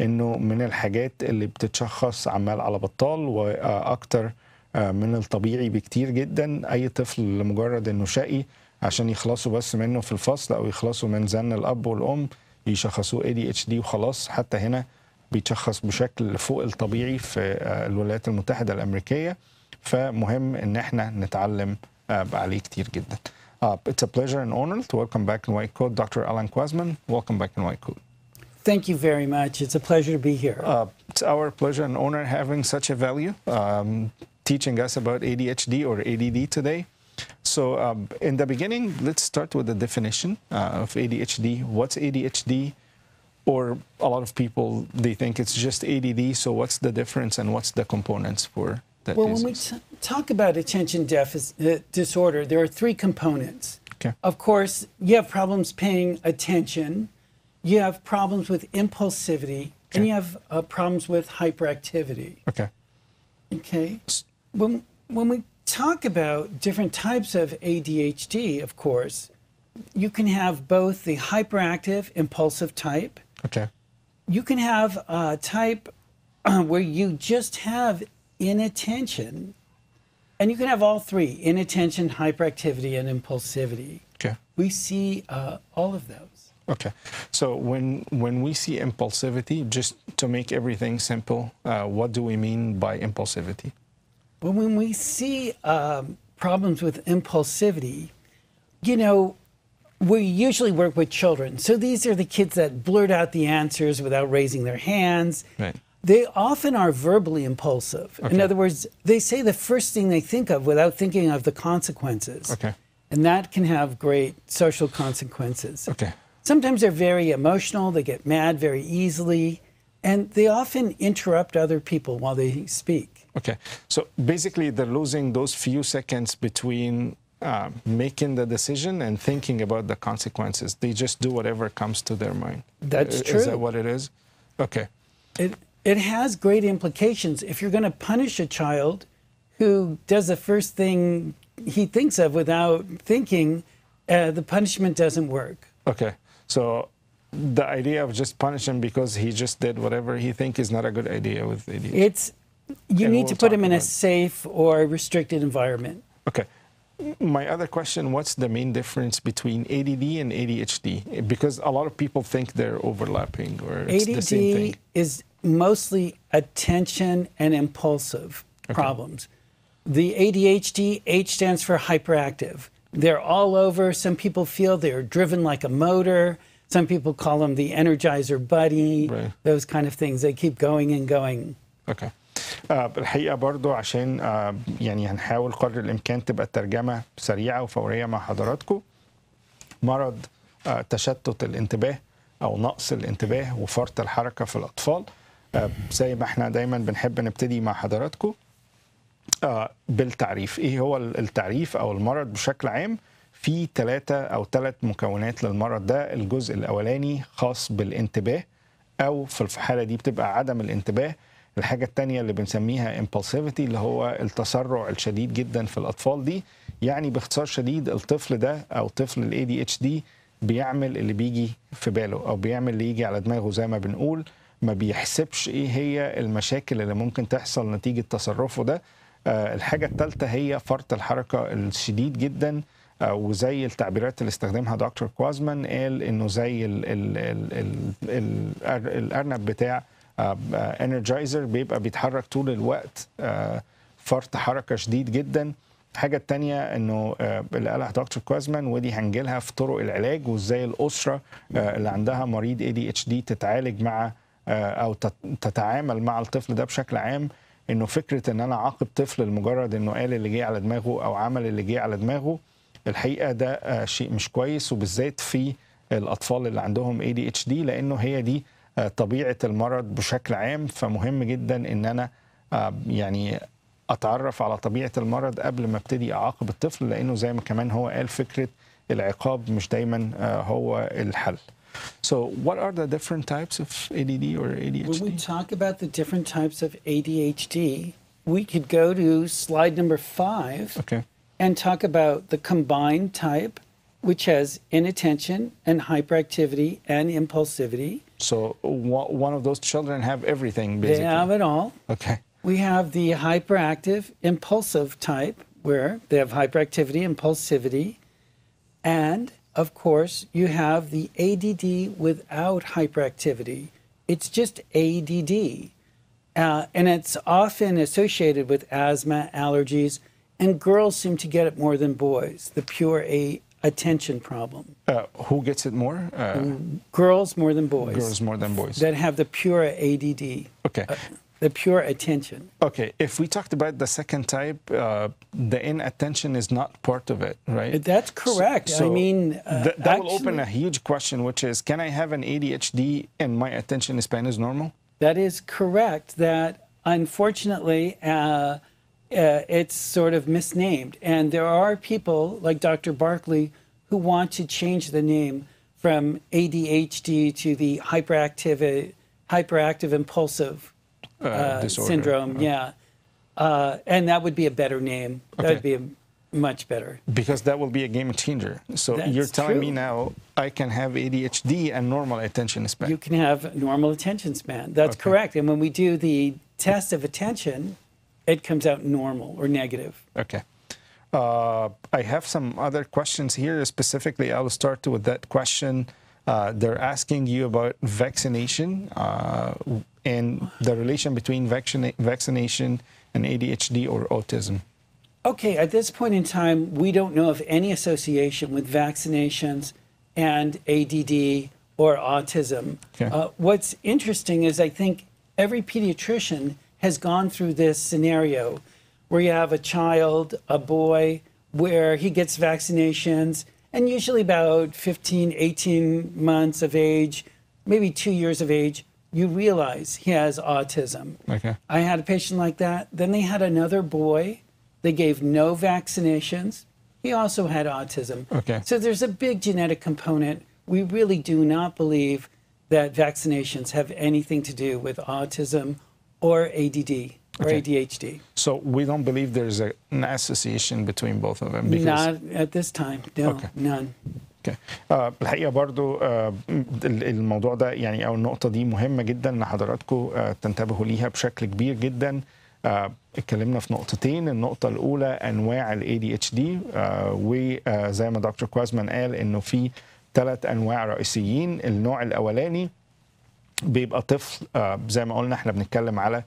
انه من الحاجات اللي بتتشخص عمال على بطال واكتر آه، من الطبيعي بكتير جدا اي طفل لمجرد انه شقي عشان يخلصوا بس منه في الفصل او يخلصوا من زن الاب والام يشخصوه اي دي اتش دي وخلاص حتى هنا بيتشخص بشكل فوق الطبيعي في آه، الولايات المتحده الامريكيه فمهم ان احنا نتعلم آه، عليه كتير جدا. Uh, it's a pleasure and honor to welcome back in White Coat Dr. Alan Quasman. Welcome back in White Coat. Thank you very much. It's a pleasure to be here. Uh, it's our pleasure and honor having such a value, um, teaching us about ADHD or ADD today. So um, in the beginning, let's start with the definition uh, of ADHD. What's ADHD? Or a lot of people, they think it's just ADD. So what's the difference and what's the components for that Well, disease? when we talk about attention deficit uh, disorder, there are three components. Okay. Of course, you have problems paying attention you have problems with impulsivity okay. and you have uh, problems with hyperactivity. Okay. Okay. When, when we talk about different types of ADHD, of course, you can have both the hyperactive, impulsive type. Okay. You can have a type where you just have inattention, and you can have all three inattention, hyperactivity, and impulsivity. Okay. We see uh, all of those. Okay. So when when we see impulsivity, just to make everything simple, uh, what do we mean by impulsivity? Well, when we see um, problems with impulsivity, you know, we usually work with children. So these are the kids that blurt out the answers without raising their hands. Right. They often are verbally impulsive. Okay. In other words, they say the first thing they think of without thinking of the consequences. Okay. And that can have great social consequences. Okay. Sometimes they're very emotional, they get mad very easily, and they often interrupt other people while they speak. Okay, so basically they're losing those few seconds between uh, making the decision and thinking about the consequences. They just do whatever comes to their mind. That's true. Is that what it is? Okay. It, it has great implications. If you're going to punish a child who does the first thing he thinks of without thinking, uh, the punishment doesn't work. Okay. So the idea of just punishing because he just did whatever he think is not a good idea with idiots. It's you and need we'll to put him in a safe or restricted environment. Okay. My other question, what's the main difference between ADD and ADHD? Because a lot of people think they're overlapping or it's ADD the same thing. is mostly attention and impulsive okay. problems. The ADHD, H stands for hyperactive. They're all over. Some people feel they're driven like a motor. Some people call them the Energizer buddy, Right. Those kind of things. They keep going and going. Okay. الحقيقه آه، برضو عشان آه، يعني هنحاول قدر الامكان تبقى الترجمه سريعه وفوريه مع حضراتكم مرض آه، تشتت الانتباه او نقص الانتباه وفرط الحركه في الاطفال زي ما احنا دايما بنحب نبتدي مع حضراتكم آه، بالتعريف ايه هو التعريف او المرض بشكل عام في ثلاثة أو ثلاث مكونات للمرض ده الجزء الأولاني خاص بالانتباه أو في الحالة دي بتبقى عدم الانتباه الحاجة التانية اللي بنسميها impulsivity اللي هو التسرع الشديد جدا في الأطفال دي يعني باختصار شديد الطفل ده أو طفل الـ ADHD بيعمل اللي بيجي في باله أو بيعمل اللي يجي على دماغه زي ما بنقول ما بيحسبش إيه هي المشاكل اللي ممكن تحصل نتيجة تصرفه ده آه، الحاجه الثالثه هي فرط الحركه الشديد جدا آه، وزي التعبيرات اللي استخدمها دكتور كوازمان قال انه زي الارنب بتاع انرجايزر آه، بيبقى بيتحرك طول الوقت فرط حركه شديد جدا الحاجة التانية انه اللي قالها دكتور كوازمان ودي هنجيلها في طرق العلاج وازاي الاسرة اللي عندها مريض اي دي اتش دي تتعالج مع او تتعامل مع الطفل ده بشكل عام انه فكره ان انا اعاقب طفل لمجرد انه قال اللي جه على دماغه او عمل اللي جه على دماغه الحقيقه ده آه، شيء مش كويس وبالذات في الاطفال اللي عندهم اي دي اتش دي لانه هي دي آه، طبيعه المرض بشكل عام فمهم جدا ان انا آه، يعني اتعرف على طبيعه المرض قبل ما ابتدي اعاقب الطفل لانه زي ما كمان هو قال فكره العقاب مش دايما هو الحل So what are the different types of ADD or ADHD? When we talk about the different types of ADHD, we could go to slide number five okay. and talk about the combined type, which has inattention and hyperactivity and impulsivity. So one of those children have everything, basically. They have it all. Okay. We have the hyperactive impulsive type, where they have hyperactivity, impulsivity, and of course, you have the ADD without hyperactivity. It's just ADD. Uh, and it's often associated with asthma, allergies, and girls seem to get it more than boys, the pure A attention problem. Uh, who gets it more? Uh, girls more than boys. Girls more than boys. That have the pure ADD. Okay. Uh, the pure attention. Okay, if we talked about the second type, uh, the inattention is not part of it, right? Uh, that's correct. So, so I mean, uh, th that actually, will open a huge question, which is can I have an ADHD and my attention span is normal? That is correct. That unfortunately, uh, uh it's sort of misnamed. And there are people like Dr. Barkley who want to change the name from ADHD to the hyperactive, hyperactive impulsive uh, uh syndrome. Uh-huh. Yeah. Uh, and that would be a better name. Okay. That would be a, much better. Because that will be a game changer. So That's you're telling true. me now I can have ADHD and normal attention span. You can have normal attention span. That's okay. correct. And when we do the test of attention, it comes out normal or negative. Okay. Uh, I have some other questions here. Specifically, I'll start with that question. Uh, they're asking you about vaccination uh, and the relation between vaccina vaccination and ADHD or autism. Okay, at this point in time, we don't know of any association with vaccinations and ADD or autism. Okay. Uh, what's interesting is I think every pediatrician has gone through this scenario where you have a child, a boy, where he gets vaccinations and usually about 15, 18 months of age, maybe two years of age, you realize he has autism. Okay. I had a patient like that. Then they had another boy. They gave no vaccinations. He also had autism. Okay. So there's a big genetic component. We really do not believe that vaccinations have anything to do with autism or ADD. or okay. ADHD. So we don't believe there's a, an association between both of them? Not at this time, no, okay. none. Uh, الحقيقه برضو آه، الموضوع ده يعني او النقطه دي مهمه جدا ان حضراتكم آه، تنتبهوا ليها بشكل كبير جدا آه، اتكلمنا في نقطتين النقطة الأولى أنواع ال ADHD دي وزي ما دكتور كوازمان قال إنه في ثلاث أنواع رئيسيين النوع الأولاني بيبقى طفل زي ما قلنا احنا بنتكلم على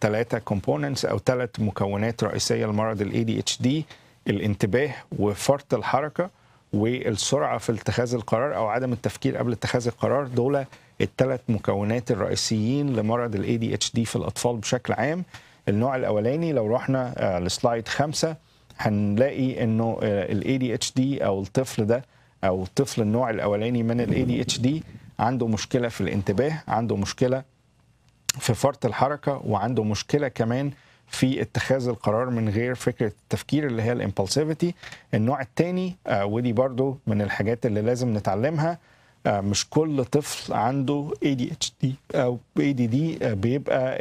ثلاثه كومبوننتس او ثلاث مكونات رئيسيه لمرض الاي دي اتش دي الانتباه وفرط الحركه والسرعه في اتخاذ القرار او عدم التفكير قبل اتخاذ القرار دول الثلاث مكونات الرئيسيين لمرض الاي دي اتش دي في الاطفال بشكل عام النوع الاولاني لو رحنا آه، لسلايد خمسة هنلاقي انه الاي دي اتش دي او الطفل ده او طفل النوع الاولاني من الاي دي اتش دي عنده مشكله في الانتباه عنده مشكله في فرط الحركه وعنده مشكله كمان في اتخاذ القرار من غير فكره التفكير اللي هي الامبلسيفيتي النوع الثاني آه، ودي برضو من الحاجات اللي لازم نتعلمها آه، مش كل طفل عنده ADHD او ADD آه، بيبقى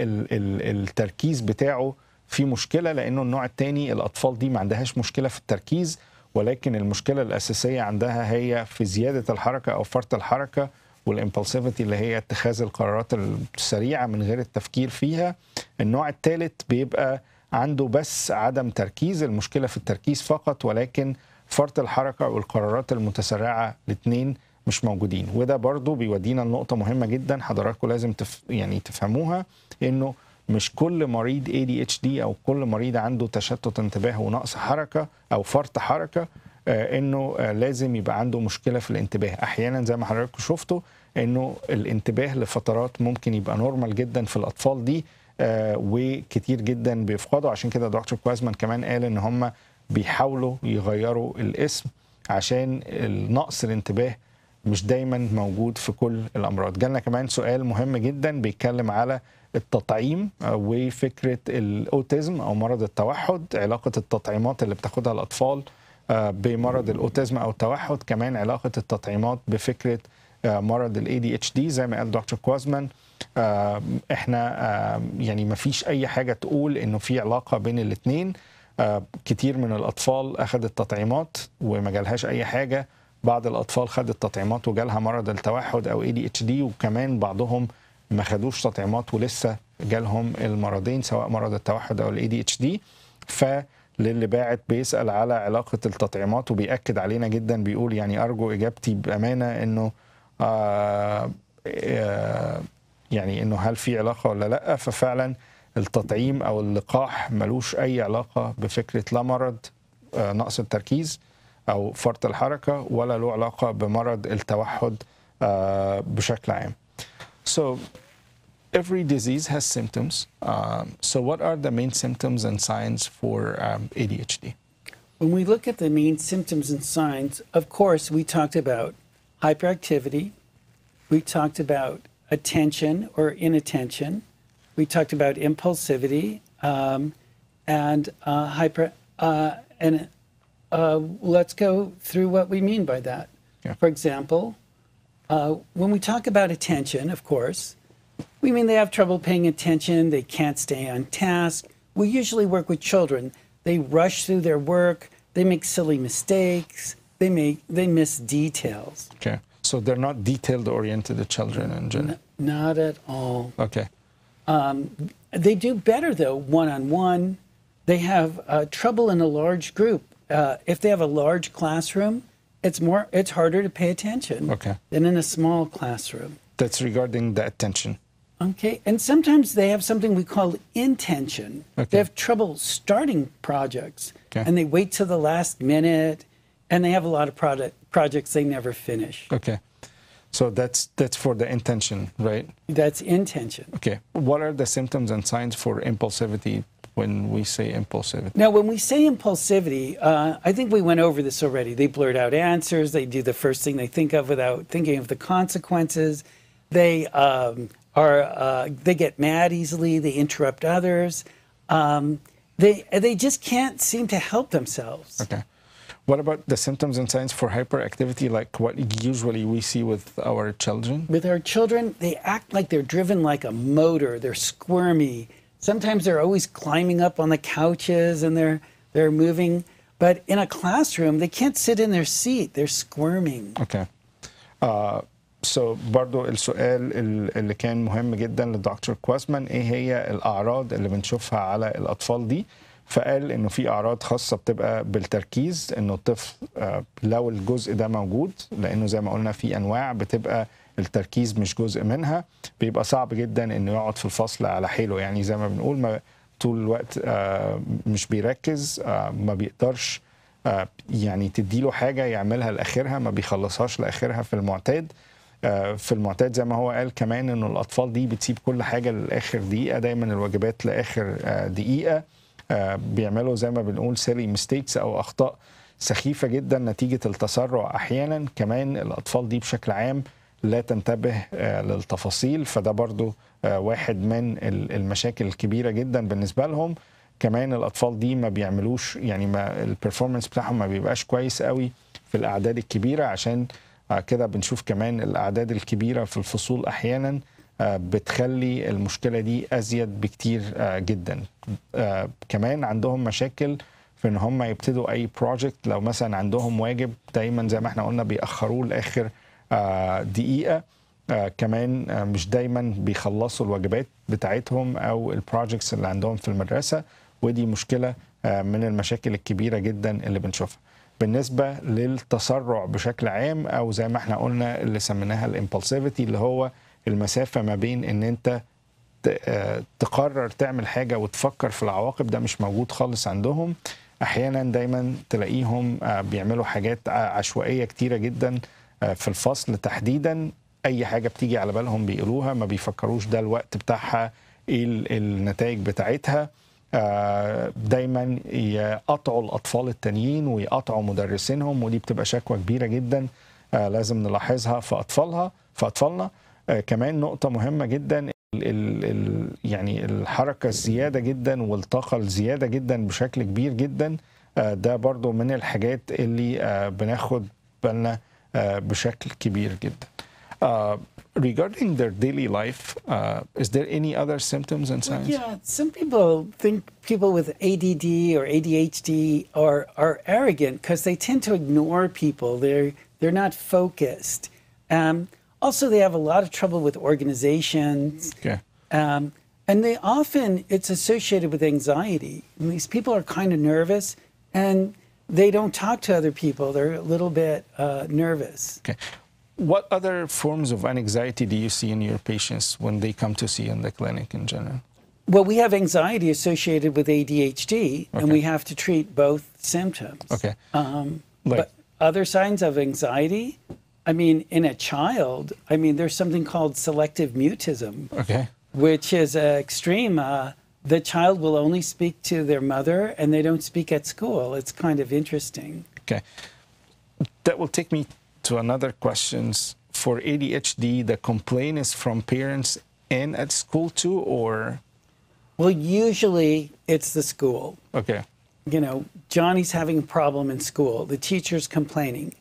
التركيز بتاعه في مشكله لانه النوع الثاني الاطفال دي ما عندهاش مشكله في التركيز ولكن المشكله الاساسيه عندها هي في زياده الحركه او فرط الحركه والامبلسيفيتي اللي هي اتخاذ القرارات السريعه من غير التفكير فيها النوع الثالث بيبقى عنده بس عدم تركيز المشكله في التركيز فقط ولكن فرط الحركه والقرارات المتسرعه الاثنين مش موجودين وده برضو بيودينا لنقطه مهمه جدا حضراتكم لازم تف... يعني تفهموها انه مش كل مريض ADHD او كل مريض عنده تشتت انتباه ونقص حركه او فرط حركه آه، انه آه، لازم يبقى عنده مشكله في الانتباه احيانا زي ما حضراتكم شفتوا انه الانتباه لفترات ممكن يبقى نورمال جدا في الاطفال دي آه، وكتير جدا بيفقدوا عشان كده دكتور كوازمان كمان قال ان هم بيحاولوا يغيروا الاسم عشان نقص الانتباه مش دايما موجود في كل الامراض جالنا كمان سؤال مهم جدا بيتكلم على التطعيم وفكره الاوتيزم او مرض التوحد علاقه التطعيمات اللي بتاخدها الاطفال آه، بمرض الاوتيزم او التوحد كمان علاقه التطعيمات بفكره آه، مرض الاي دي اتش دي زي ما قال دكتور كوازمان آه، احنا يعني ما فيش اي حاجه تقول انه في علاقه بين الاثنين كتير من الاطفال اخذت تطعيمات وما جالهاش اي حاجه بعض الاطفال خدت تطعيمات وجالها مرض التوحد او اي دي اتش دي وكمان بعضهم ما خدوش تطعيمات ولسه جالهم المرضين سواء مرض التوحد او الاي دي اتش دي ف للي باعت بيسال على علاقه التطعيمات وبياكد علينا جدا بيقول يعني ارجو اجابتي بامانه انه آه، آه، يعني انه هل في علاقه ولا لا ففعلا التطعيم او اللقاح ملوش اي علاقه بفكره لا مرض آه، نقص التركيز او فرط الحركه ولا له علاقه بمرض التوحد بشكل عام. So every disease has symptoms. Um, so, what are the main symptoms and signs for um, ADHD? When we look at the main symptoms and signs, of course, we talked about hyperactivity, we talked about attention or inattention, we talked about impulsivity, um, and uh, hyper. Uh, and uh, let's go through what we mean by that. Yeah. For example, uh, when we talk about attention, of course, we mean they have trouble paying attention, they can't stay on task. We usually work with children. They rush through their work, they make silly mistakes, they make they miss details. Okay. So they're not detailed oriented the children in general. N not at all. Okay. Um, they do better though one on one. They have uh, trouble in a large group. Uh, if they have a large classroom, it's more it's harder to pay attention okay. than in a small classroom. That's regarding the attention. Okay, and sometimes they have something we call intention. Okay. They have trouble starting projects, okay. and they wait till the last minute, and they have a lot of product projects they never finish. Okay, so that's that's for the intention, right? That's intention. Okay, what are the symptoms and signs for impulsivity when we say impulsivity? Now, when we say impulsivity, uh, I think we went over this already. They blurt out answers. They do the first thing they think of without thinking of the consequences. They um, are uh, they get mad easily, they interrupt others. Um, they they just can't seem to help themselves. Okay. What about the symptoms and signs for hyperactivity, like what usually we see with our children? With our children, they act like they're driven like a motor. They're squirmy. Sometimes they're always climbing up on the couches and they're they're moving. But in a classroom, they can't sit in their seat. They're squirming. Okay. Uh, سو so, برضو السؤال اللي كان مهم جدا للدكتور كواسمان ايه هي الاعراض اللي بنشوفها على الاطفال دي فقال انه في اعراض خاصه بتبقى بالتركيز انه الطفل آه، لو الجزء ده موجود لانه زي ما قلنا في انواع بتبقى التركيز مش جزء منها بيبقى صعب جدا انه يقعد في الفصل على حيله يعني زي ما بنقول ما طول الوقت آه، مش بيركز آه، ما بيقدرش يعني تدي له حاجه يعملها لاخرها ما بيخلصهاش لاخرها في المعتاد آه، في المعتاد زي ما هو قال كمان انه الاطفال دي بتسيب كل حاجه لاخر دقيقه دايما الواجبات لاخر آه، دقيقه آه، بيعملوا زي ما بنقول سيري ميستيكس او اخطاء سخيفه جدا نتيجه التسرع احيانا كمان الاطفال دي بشكل عام لا تنتبه للتفاصيل فده برضو واحد من المشاكل الكبيره جدا بالنسبه لهم كمان الاطفال دي ما بيعملوش يعني ما البرفورمانس بتاعهم ما بيبقاش كويس قوي في الاعداد الكبيره عشان كده بنشوف كمان الأعداد الكبيرة في الفصول أحيانا آه، بتخلي المشكلة دي أزيد بكتير آه، جدا آه، كمان عندهم مشاكل في ان هم يبتدوا اي بروجكت لو مثلا عندهم واجب دايما زي ما احنا قلنا بيأخروه لاخر دقيقه كمان مش دايما بيخلصوا الواجبات بتاعتهم او البروجكتس اللي عندهم في المدرسه ودي مشكله من المشاكل الكبيره جدا اللي بنشوفها بالنسبه للتسرع بشكل عام او زي ما احنا قلنا اللي سميناها الامبلسيفيتي اللي هو المسافه ما بين ان انت آه، تقرر تعمل حاجه وتفكر في العواقب ده مش موجود خالص عندهم احيانا دايما تلاقيهم آه، بيعملوا حاجات آه، عشوائيه كتيره جدا في الفصل تحديدا اي حاجه بتيجي على بالهم بيقولوها ما بيفكروش ده الوقت بتاعها ايه النتائج بتاعتها آه، دايما يقطعوا الاطفال التانيين ويقطعوا مدرسينهم ودي بتبقى شكوى كبيره جدا آه، لازم نلاحظها في اطفالها في اطفالنا آه، كمان نقطه مهمه جدا الـ الـ يعني الحركه الزياده جدا والطاقه الزياده جدا بشكل كبير جدا ده برضو من الحاجات اللي بناخد بالنا بشكل كبير جدا regarding their daily life, uh, is there any other symptoms and signs? Yeah, some people think people with ADD or ADHD are, are arrogant because they tend to ignore people. They're, they're not focused. Um, also, they have a lot of trouble with organizations. Okay. Um, and they often, it's associated with anxiety. And these people are kind of nervous and they don't talk to other people. They're a little bit uh, nervous. Okay what other forms of anxiety do you see in your patients when they come to see you in the clinic in general? Well, we have anxiety associated with ADHD, okay. and we have to treat both symptoms. Okay. Um, like, but other signs of anxiety, I mean, in a child, I mean, there's something called selective mutism. Okay. Which is uh, extreme. Uh, the child will only speak to their mother, and they don't speak at school. It's kind of interesting. Okay. That will take me to another questions for ADHD, the complaint is from parents and at school too, or? Well, usually it's the school. Okay. You know, Johnny's having a problem in school. The teacher's complaining,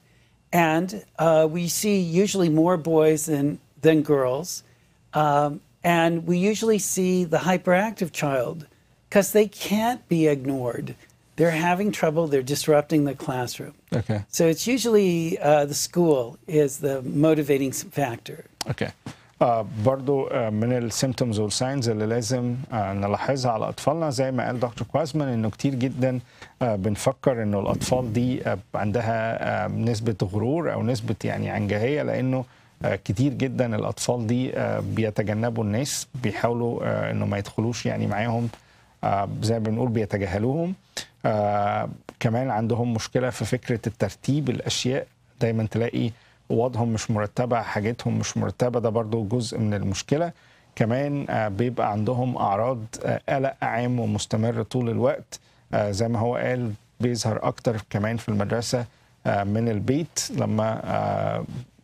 and uh, we see usually more boys than than girls, um, and we usually see the hyperactive child because they can't be ignored. they're having trouble, they're disrupting the classroom. Okay. So it's usually uh, the school is the motivating factor. Okay. آه برضو آه من السيمتومز والساينز اللي لازم آه نلاحظها على اطفالنا زي ما قال دكتور كوازمان انه كتير جدا بنفكر انه الاطفال دي عندها نسبه غرور او نسبه يعني عنجهيه لانه كتير جدا الاطفال دي بيتجنبوا الناس بيحاولوا انه ما يدخلوش يعني معاهم آه، زي ما بنقول بيتجاهلوهم آه، كمان عندهم مشكله في فكره الترتيب الاشياء دايما تلاقي اوضهم مش مرتبه حاجتهم مش مرتبه ده برضو جزء من المشكله كمان آه، بيبقى عندهم اعراض قلق عام ومستمر طول الوقت زي ما هو قال بيظهر اكتر كمان في المدرسه من البيت لما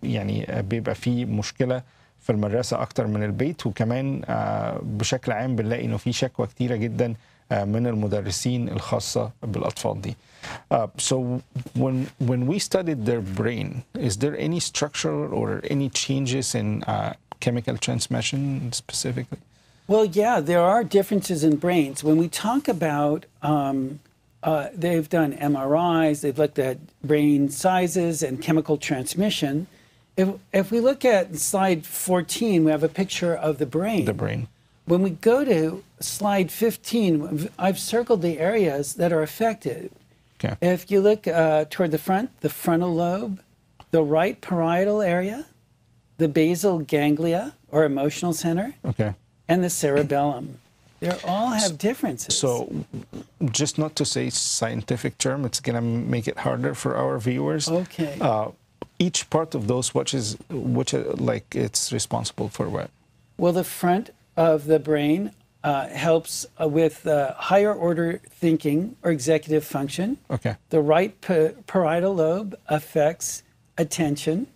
يعني بيبقى فيه مشكله في اكتر من البيت وكمان بشكل عام بنلاقي انه في شكوى جدا من المدرسين بالاطفال دي. so when when we studied their brain, is there any structural or any changes in uh, chemical transmission specifically? Well, yeah, there are differences in brains. When we talk about, um, uh, they've done MRIs, they've looked at brain sizes and chemical transmission, if, if we look at slide 14, we have a picture of the brain. The brain. When we go to slide 15, I've circled the areas that are affected. Okay. If you look uh, toward the front, the frontal lobe, the right parietal area, the basal ganglia or emotional center, okay. and the cerebellum. They all have differences. So, just not to say scientific term, it's going to make it harder for our viewers. Okay. Uh, each part of those watches, which uh, like it's responsible for what? Well, the front of the brain uh, helps uh, with uh, higher order thinking or executive function. Okay. The right parietal lobe affects attention.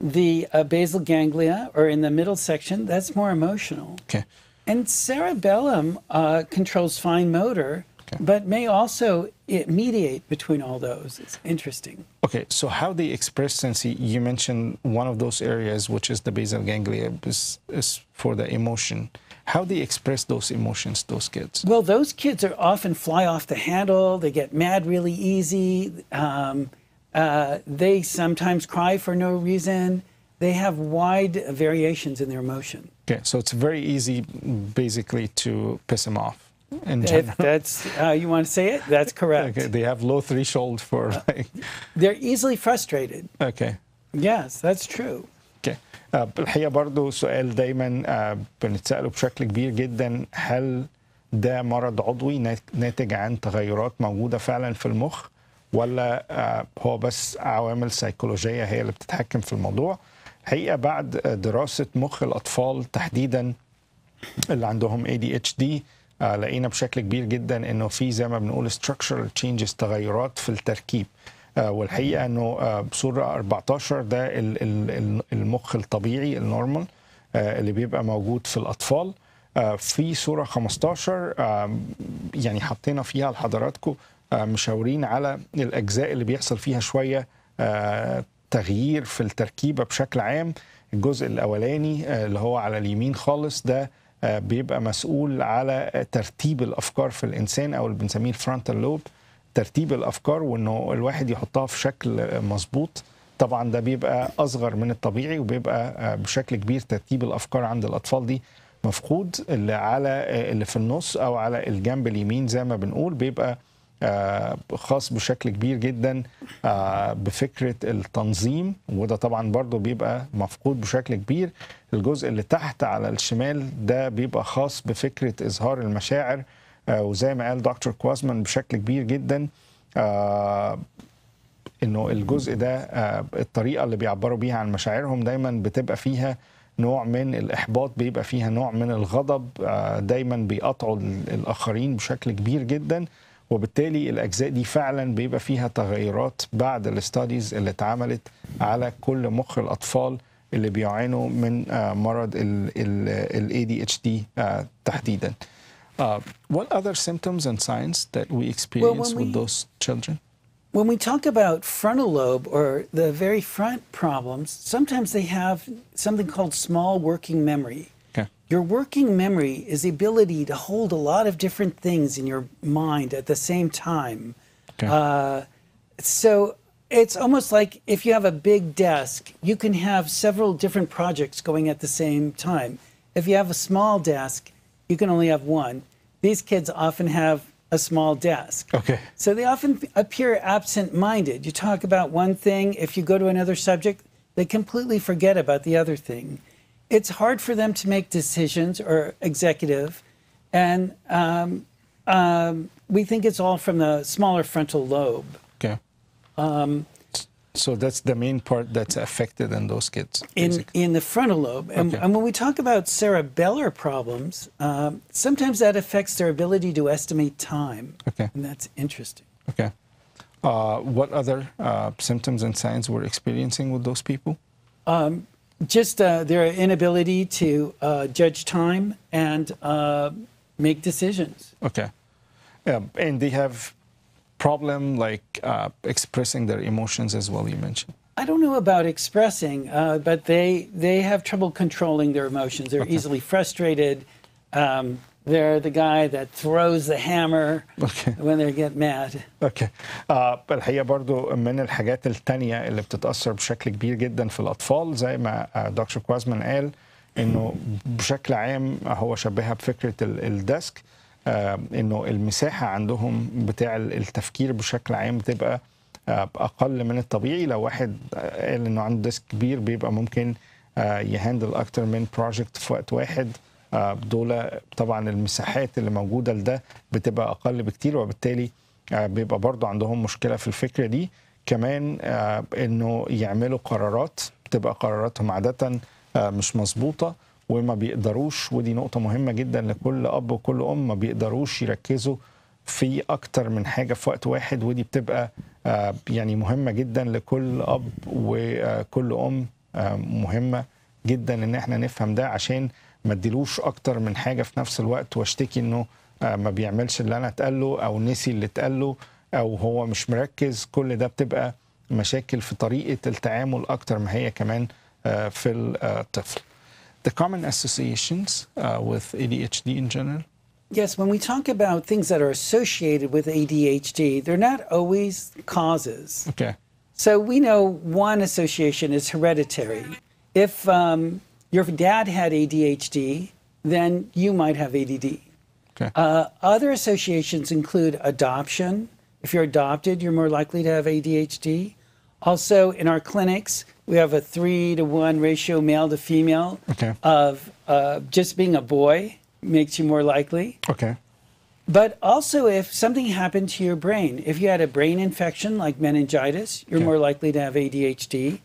The uh, basal ganglia, or in the middle section, that's more emotional. Okay. And cerebellum uh, controls fine motor Okay. But may also it mediate between all those. It's interesting. Okay, so how they express sense, you mentioned one of those areas, which is the basal ganglia, is, is for the emotion. How they express those emotions, those kids? Well, those kids are often fly off the handle. They get mad really easy. Um, uh, they sometimes cry for no reason. They have wide variations in their emotion. Okay, so it's very easy, basically, to piss them off. in China. If that's how uh, you want to say it, that's correct. Okay, they have low threshold for. Uh, like... They're easily frustrated. Okay. Yes, that's true. Okay. الحقيقه uh, برضه سؤال دايما آه، بنتساله بشكل كبير جدا هل ده مرض عضوي ناتج عن تغيرات موجوده فعلا في المخ ولا آه، هو بس عوامل سيكولوجيه هي اللي بتتحكم في الموضوع الحقيقه بعد دراسه مخ الاطفال تحديدا اللي عندهم ADHD آه، لقينا بشكل كبير جدا انه في زي ما بنقول structural changes تغيرات في التركيب آه، والحقيقه انه آه، بصوره 14 ده المخ الطبيعي النورمال اللي بيبقى موجود في الاطفال في صوره 15 يعني حطينا فيها لحضراتكم مشاورين على الاجزاء اللي بيحصل فيها شويه تغيير في التركيبه بشكل عام الجزء الاولاني اللي هو على اليمين خالص ده آه، بيبقى مسؤول على ترتيب الافكار في الانسان او اللي بنسميه الفرونتال لوب ترتيب الافكار وانه الواحد يحطها في شكل مظبوط طبعا ده بيبقى اصغر من الطبيعي وبيبقى آه، بشكل كبير ترتيب الافكار عند الاطفال دي مفقود اللي على آه، اللي في النص او على الجنب اليمين زي ما بنقول بيبقى آه، خاص بشكل كبير جدا آه، بفكره التنظيم وده طبعا برضو بيبقى مفقود بشكل كبير الجزء اللي تحت على الشمال ده بيبقى خاص بفكره اظهار المشاعر آه، وزي ما قال دكتور كوازمان بشكل كبير جدا انه الجزء ده الطريقه اللي بيعبروا بيها عن مشاعرهم دايما بتبقى فيها نوع من الاحباط بيبقى فيها نوع من الغضب دايما بيقطعوا الاخرين بشكل كبير جدا وبالتالي الاجزاء دي فعلا بيبقى فيها تغيرات بعد الاستاديز اللي اتعملت على كل مخ الاطفال اللي بيعانوا من مرض ال دي تحديدا. what other symptoms and signs that we experience well, with we, those children? When we talk about frontal lobe or the very front problems, sometimes they have something called small working memory. Your working memory is the ability to hold a lot of different things in your mind at the same time. Okay. Uh, so it's almost like if you have a big desk, you can have several different projects going at the same time. If you have a small desk, you can only have one. These kids often have a small desk. Okay. So they often appear absent minded. You talk about one thing, if you go to another subject, they completely forget about the other thing it's hard for them to make decisions or executive. And um, um, we think it's all from the smaller frontal lobe. Okay. Um, so that's the main part that's affected in those kids. In in the frontal lobe, and, okay. and when we talk about cerebellar problems, um, sometimes that affects their ability to estimate time. Okay, and that's interesting. Okay, uh, what other uh, symptoms and signs were experiencing with those people? Um, just uh, their inability to uh, judge time and uh, make decisions. Okay. Yeah, um, and they have problem like uh, expressing their emotions as well. You mentioned. I don't know about expressing, uh, but they they have trouble controlling their emotions. They're okay. easily frustrated. Um, They're the guy that throws the hammer okay. when they get mad. اوكي آه الحقيقه برضو من الحاجات الثانيه اللي بتتاثر بشكل كبير جدا في الاطفال زي ما آه، دكتور كوازمان قال انه بشكل عام هو شبهها بفكره الديسك آه انه المساحه عندهم بتاع التفكير بشكل عام بتبقى آه اقل من الطبيعي لو واحد آه، قال انه عنده ديسك كبير بيبقى ممكن آه يهندل اكتر من بروجكت في وقت واحد آه، دول طبعا المساحات اللي موجوده لده بتبقى اقل بكتير وبالتالي آه، بيبقى برضو عندهم مشكله في الفكره دي كمان آه، انه يعملوا قرارات بتبقى قراراتهم عاده مش مظبوطه وما بيقدروش ودي نقطه مهمه جدا لكل اب وكل ام ما بيقدروش يركزوا في اكتر من حاجه في وقت واحد ودي بتبقى يعني مهمه جدا لكل اب وكل ام مهمه جدا ان احنا نفهم ده عشان ما اديلوش اكتر من حاجه في نفس الوقت واشتكي انه ما بيعملش اللي انا اتقال له او نسي اللي اتقال له او هو مش مركز كل ده بتبقى مشاكل في طريقه التعامل اكتر ما هي كمان في الطفل. The common associations uh, with ADHD in general? Yes, when we talk about things that are associated with ADHD, they're not always causes. Okay. So we know one association is hereditary. If um, your dad had ADHD, then you might have ADD. Okay. Uh, other associations include adoption. If you're adopted, you're more likely to have ADHD. Also, in our clinics, we have a three to one ratio male to female okay. of uh, just being a boy makes you more likely. Okay. But also, if something happened to your brain, if you had a brain infection like meningitis, you're okay. more likely to have ADHD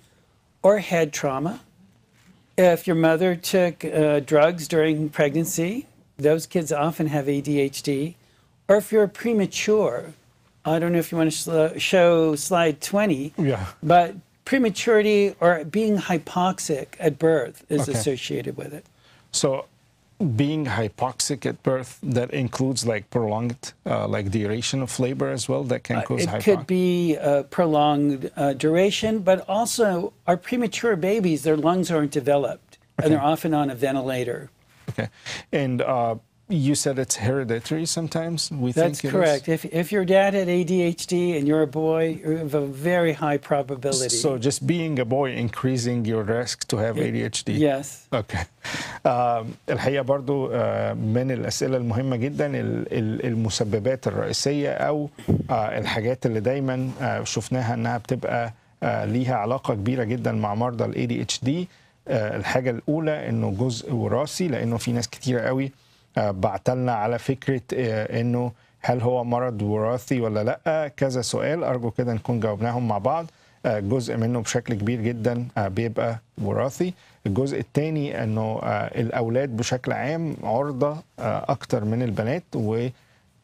or head trauma if your mother took uh, drugs during pregnancy, those kids often have ADHD. Or if you're premature, I don't know if you want to show slide 20, yeah. but prematurity or being hypoxic at birth is okay. associated with it. So being hypoxic at birth that includes like prolonged uh, like duration of labor as well that can uh, cause uh, it could be uh, prolonged uh, duration but also our premature babies their lungs aren't developed okay. and they're often on a ventilator okay and uh, you said it's hereditary sometimes we that's think correct is. if, if your dad had adhd and you're a boy you have a very high probability so just being a boy increasing your risk to have adhd yes okay uh, الحقيقه برضو uh, من الاسئله المهمه جدا المسببات الرئيسيه او uh, الحاجات اللي دايما uh, شفناها انها بتبقى uh, ليها علاقه كبيره جدا مع مرضى دي ADHD دي الحاجه الاولى انه جزء وراثي لانه في ناس كتيره قوي بعتلنا على فكره آه، انه هل هو مرض وراثي ولا لا كذا سؤال ارجو كده نكون جاوبناهم مع بعض آه، جزء منه بشكل كبير جدا آه، بيبقى وراثي الجزء الثاني انه الاولاد بشكل عام عرضه اكتر من البنات و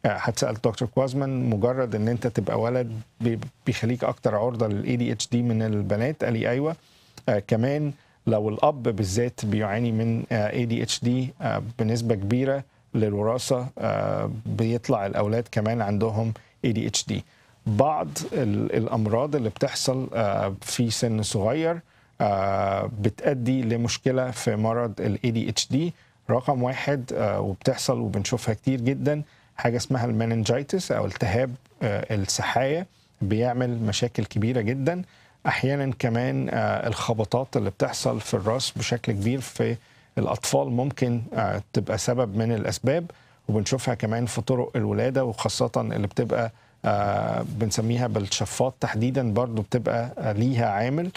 هتسال دكتور كوازمان مجرد ان انت تبقى ولد بيخليك اكتر عرضه للاي دي اتش دي من البنات قال لي ايوه كمان لو الاب بالذات بيعاني من اي دي اتش دي بنسبه كبيره للوراثه آه، بيطلع الاولاد كمان عندهم اي دي اتش دي بعض الامراض اللي بتحصل آه، في سن صغير آه، بتأدي لمشكله في مرض الاي دي اتش دي رقم واحد وبتحصل وبنشوفها كتير جدا حاجه اسمها المننجيتس او التهاب السحايا بيعمل مشاكل كبيره جدا احيانا كمان آه، الخبطات اللي بتحصل في الراس بشكل كبير في الاطفال ممكن آه، تبقى سبب من الاسباب وبنشوفها كمان في طرق الولاده وخاصه اللي بتبقى آه، بنسميها بالشفاط تحديدا برضو بتبقى ليها عامل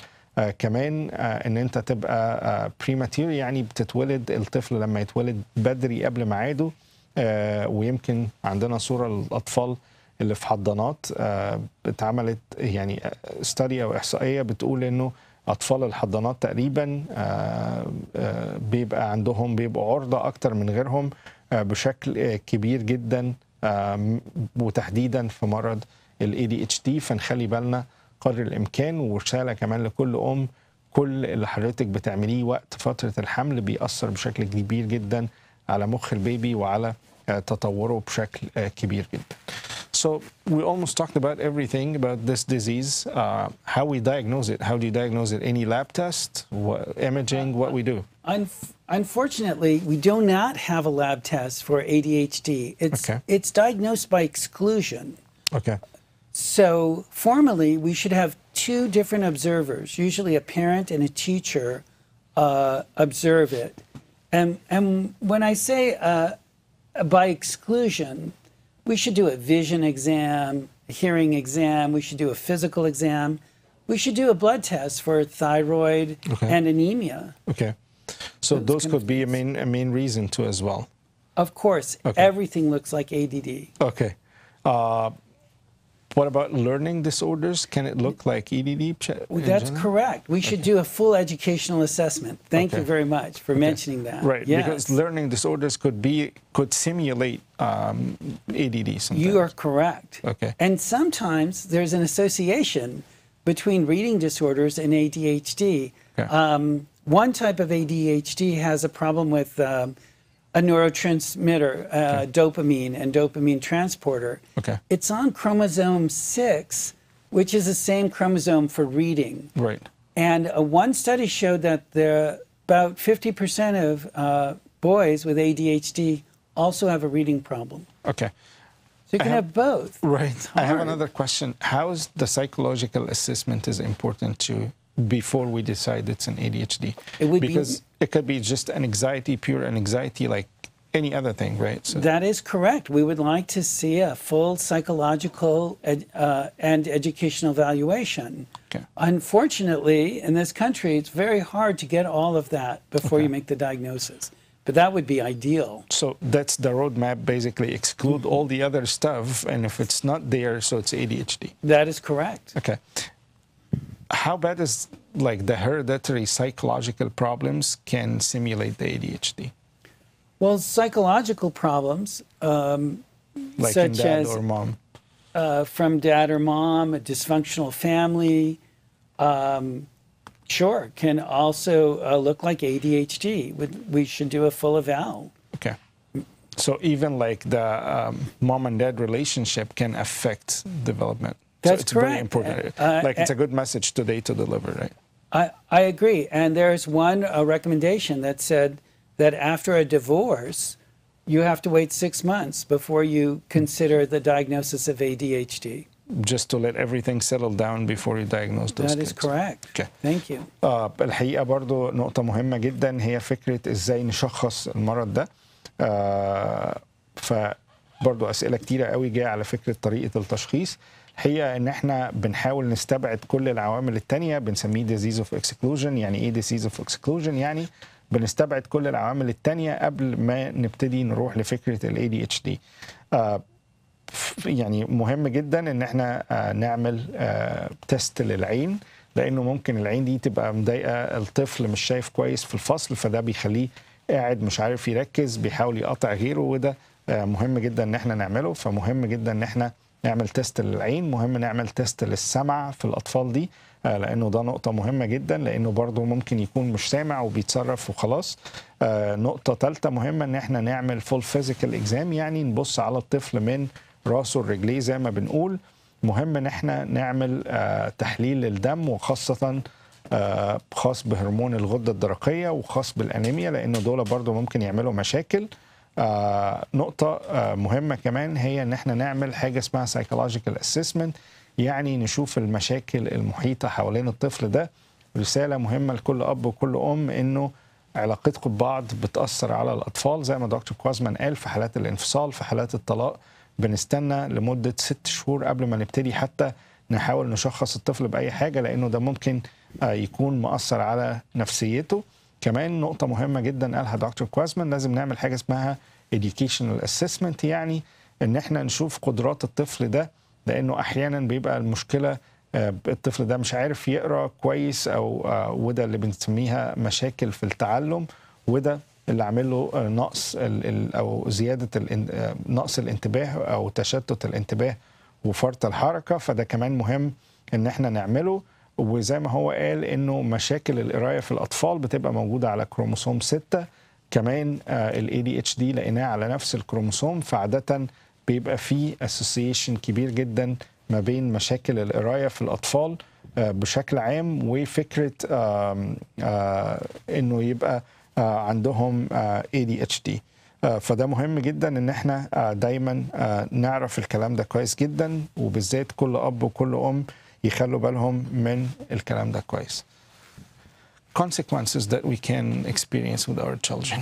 كمان ان انت تبقى بريماتير يعني بتتولد الطفل لما يتولد بدري قبل ميعاده ويمكن عندنا صوره للاطفال اللي في حضانات آه، اتعملت يعني استدي او احصائيه بتقول انه اطفال الحضانات تقريبا آه، آه، بيبقى عندهم بيبقوا عرضه اكتر من غيرهم بشكل كبير جدا وتحديدا في مرض الاي دي اتش دي فنخلي بالنا قدر الامكان ورساله كمان لكل ام كل اللي حضرتك بتعمليه وقت فتره الحمل بيأثر بشكل كبير جدا على مخ البيبي وعلى تطوره بشكل كبير جدا. So we almost talked about everything about this disease, uh, how we diagnose it. How do you diagnose it? Any lab test, what, imaging, what we do? unfortunately, we do not have a lab test for ADHD. It's, okay. it's diagnosed by exclusion. Okay. So formally, we should have two different observers, usually a parent and a teacher, uh, observe it. And, and when I say uh, by exclusion, we should do a vision exam, a hearing exam, we should do a physical exam, we should do a blood test for thyroid okay. and anemia. Okay. So, those could be a main, a main reason too as well. Of course, okay. everything looks like ADD. Okay. Uh, what about learning disorders? Can it look like EDD? That's general? correct. We should okay. do a full educational assessment. Thank okay. you very much for okay. mentioning that. Right, yes. because learning disorders could be could simulate um, ADD. Sometimes. You are correct. Okay. And sometimes there's an association between reading disorders and ADHD. Um, one type of ADHD has a problem with um, a neurotransmitter, uh, okay. dopamine and dopamine transporter. Okay. It's on chromosome 6, which is the same chromosome for reading. Right. And uh, one study showed that the, about 50% of uh, boys with ADHD also have a reading problem. Okay. So you can have, have, both. Right. I have another question. How is the psychological assessment is important to before we decide it's an ADHD. It because be, it could be just an anxiety, pure anxiety, like any other thing, right? So. That is correct. We would like to see a full psychological ed, uh, and educational evaluation. Okay. Unfortunately, in this country, it's very hard to get all of that before okay. you make the diagnosis. But that would be ideal. So that's the roadmap, basically. Exclude mm -hmm. all the other stuff, and if it's not there, so it's ADHD. That is correct. Okay how bad is like the hereditary psychological problems can simulate the ADHD? Well, psychological problems, um, like such as uh, from dad or mom, a dysfunctional family, um, sure, can also uh, look like ADHD. We should do a full eval. Okay. So even like the um, mom and dad relationship can affect development. That's so it's correct. very important. Uh, uh, like it's a uh, good message today to deliver, right? I, I agree. And there's one uh, recommendation that said that after a divorce, you have to wait six months before you consider the diagnosis of ADHD. Just to let everything settle down before you diagnose those That kids. is correct. Okay. Thank you. آه الحقيقة برضو نقطة مهمة جدا هي فكرة ازاي نشخص المرض ده. آه برضو اسئله كتيره قوي جايه على فكره طريقه التشخيص هي ان احنا بنحاول نستبعد كل العوامل التانية بنسميه ديزيز اوف اكسكلوجن يعني ايه ديزيز اوف اكسكلوجن يعني بنستبعد كل العوامل التانية قبل ما نبتدي نروح لفكرة ال ADHD آه، يعني مهم جدا ان احنا آه، نعمل تيست آه، للعين لانه ممكن العين دي تبقى مضايقه الطفل مش شايف كويس في الفصل فده بيخليه قاعد مش عارف يركز بيحاول يقطع غيره وده مهم جدا ان احنا نعمله فمهم جدا ان احنا نعمل تيست للعين مهم نعمل تيست للسمع في الاطفال دي آه، لانه ده نقطه مهمه جدا لانه برضه ممكن يكون مش سامع وبيتصرف وخلاص آه، نقطه ثالثه مهمه ان احنا نعمل فول فيزيكال اكزام يعني نبص على الطفل من راسه لرجليه زي ما بنقول مهم ان احنا نعمل آه، تحليل للدم وخاصه خاص بهرمون الغده الدرقيه وخاص بالانيميا لان دول برضه ممكن يعملوا مشاكل آه، نقطة آه، مهمة كمان هي إن إحنا نعمل حاجة اسمها psychological assessment يعني نشوف المشاكل المحيطة حوالين الطفل ده رسالة مهمة لكل أب وكل أم إنه علاقتكم ببعض بتأثر على الأطفال زي ما دكتور كوازمان قال في حالات الانفصال في حالات الطلاق بنستنى لمدة ست شهور قبل ما نبتدي حتى نحاول نشخص الطفل بأي حاجة لأنه ده ممكن آه، يكون مؤثر على نفسيته كمان نقطه مهمه جدا قالها دكتور كوازمان لازم نعمل حاجه اسمها educational assessment يعني ان احنا نشوف قدرات الطفل ده لانه احيانا بيبقى المشكله آه، الطفل ده مش عارف يقرا كويس او آه، وده اللي بنسميها مشاكل في التعلم وده اللي عامل له آه، نقص او زياده نقص الانتباه او تشتت الانتباه وفرط الحركه فده كمان مهم ان احنا نعمله وزي ما هو قال انه مشاكل القرايه في الاطفال بتبقى موجوده على كروموسوم 6 كمان الاي دي اتش دي لقيناه على نفس الكروموسوم فعاده بيبقى فيه اسوسيشن كبير جدا ما بين مشاكل القرايه في الاطفال آه، بشكل عام وفكره آه، انه يبقى آه، عندهم ADHD فده مهم جدا ان احنا دايما نعرف الكلام ده كويس جدا وبالذات كل اب وكل ام يخلوا بالهم من الكلام ده كويس consequences that we can experience with our children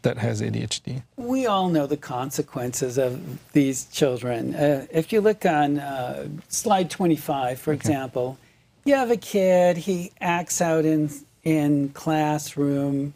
that has ADHD? We all know the consequences of these children. Uh, if you look on uh, slide 25, for okay. example, you have a kid, he acts out in, in classroom,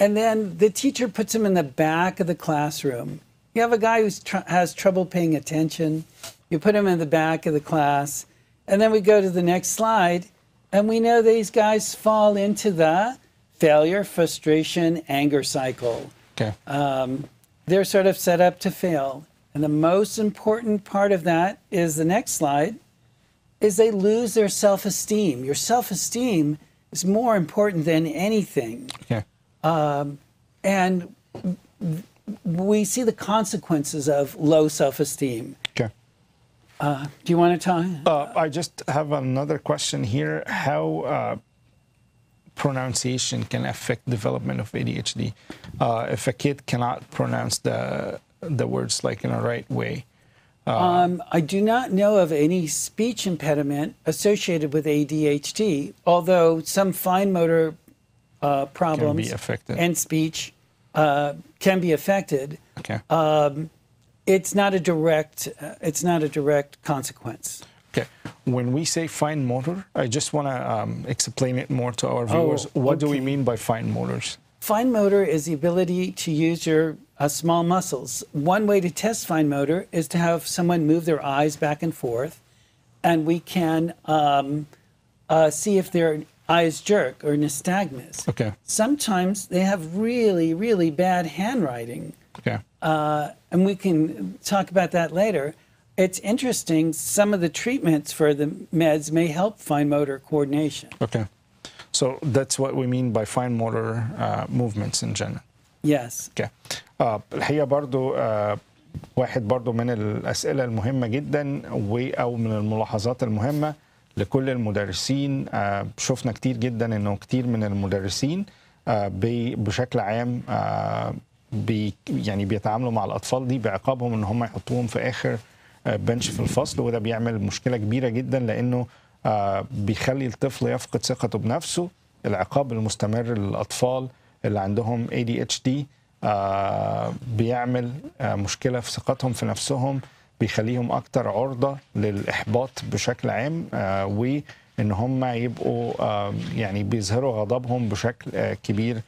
and then the teacher puts him in the back of the classroom. You have a guy who tr has trouble paying attention, you put him in the back of the class, and then we go to the next slide, and we know these guys fall into the failure, frustration, anger cycle. Okay. Um, they're sort of set up to fail. And the most important part of that is the next slide, is they lose their self-esteem. Your self-esteem is more important than anything. Yeah. Um, and we see the consequences of low self-esteem. Uh, do you want to talk? Uh, I just have another question here. How uh, pronunciation can affect development of ADHD? Uh, if a kid cannot pronounce the the words like in a right way. Uh, um, I do not know of any speech impediment associated with ADHD, although some fine motor uh, problems and speech can be affected. Okay. Um, it's not a direct uh, it's not a direct consequence. Okay. When we say fine motor, I just want to um, explain it more to our oh, viewers. Oh, what okay. do we mean by fine motors? Fine motor is the ability to use your uh, small muscles. One way to test fine motor is to have someone move their eyes back and forth, and we can um, uh, see if their eyes jerk or nystagmus. Okay. Sometimes they have really, really bad handwriting. Okay uh, and we can talk about that later. It's interesting, some of the treatments for the meds may help fine motor coordination. Okay. So that's what we mean by fine motor uh, movements in general. Yes. Okay. آه uh, الحقيقه برضو آه uh, واحد برضو من الاسئله المهمه جدا او من الملاحظات المهمه لكل المدرسين آه uh، شفنا كتير جدا انه كتير من المدرسين بشكل عام بي يعني بيتعاملوا مع الاطفال دي بعقابهم ان هم يحطوهم في اخر بنش آه، في الفصل وده بيعمل مشكله كبيره جدا لانه آه، بيخلي الطفل يفقد ثقته بنفسه العقاب المستمر للاطفال اللي عندهم ADHD آه، بيعمل مشكله في ثقتهم في نفسهم بيخليهم اكتر عرضه للاحباط بشكل عام وان هم يبقوا يعني بيظهروا غضبهم بشكل كبير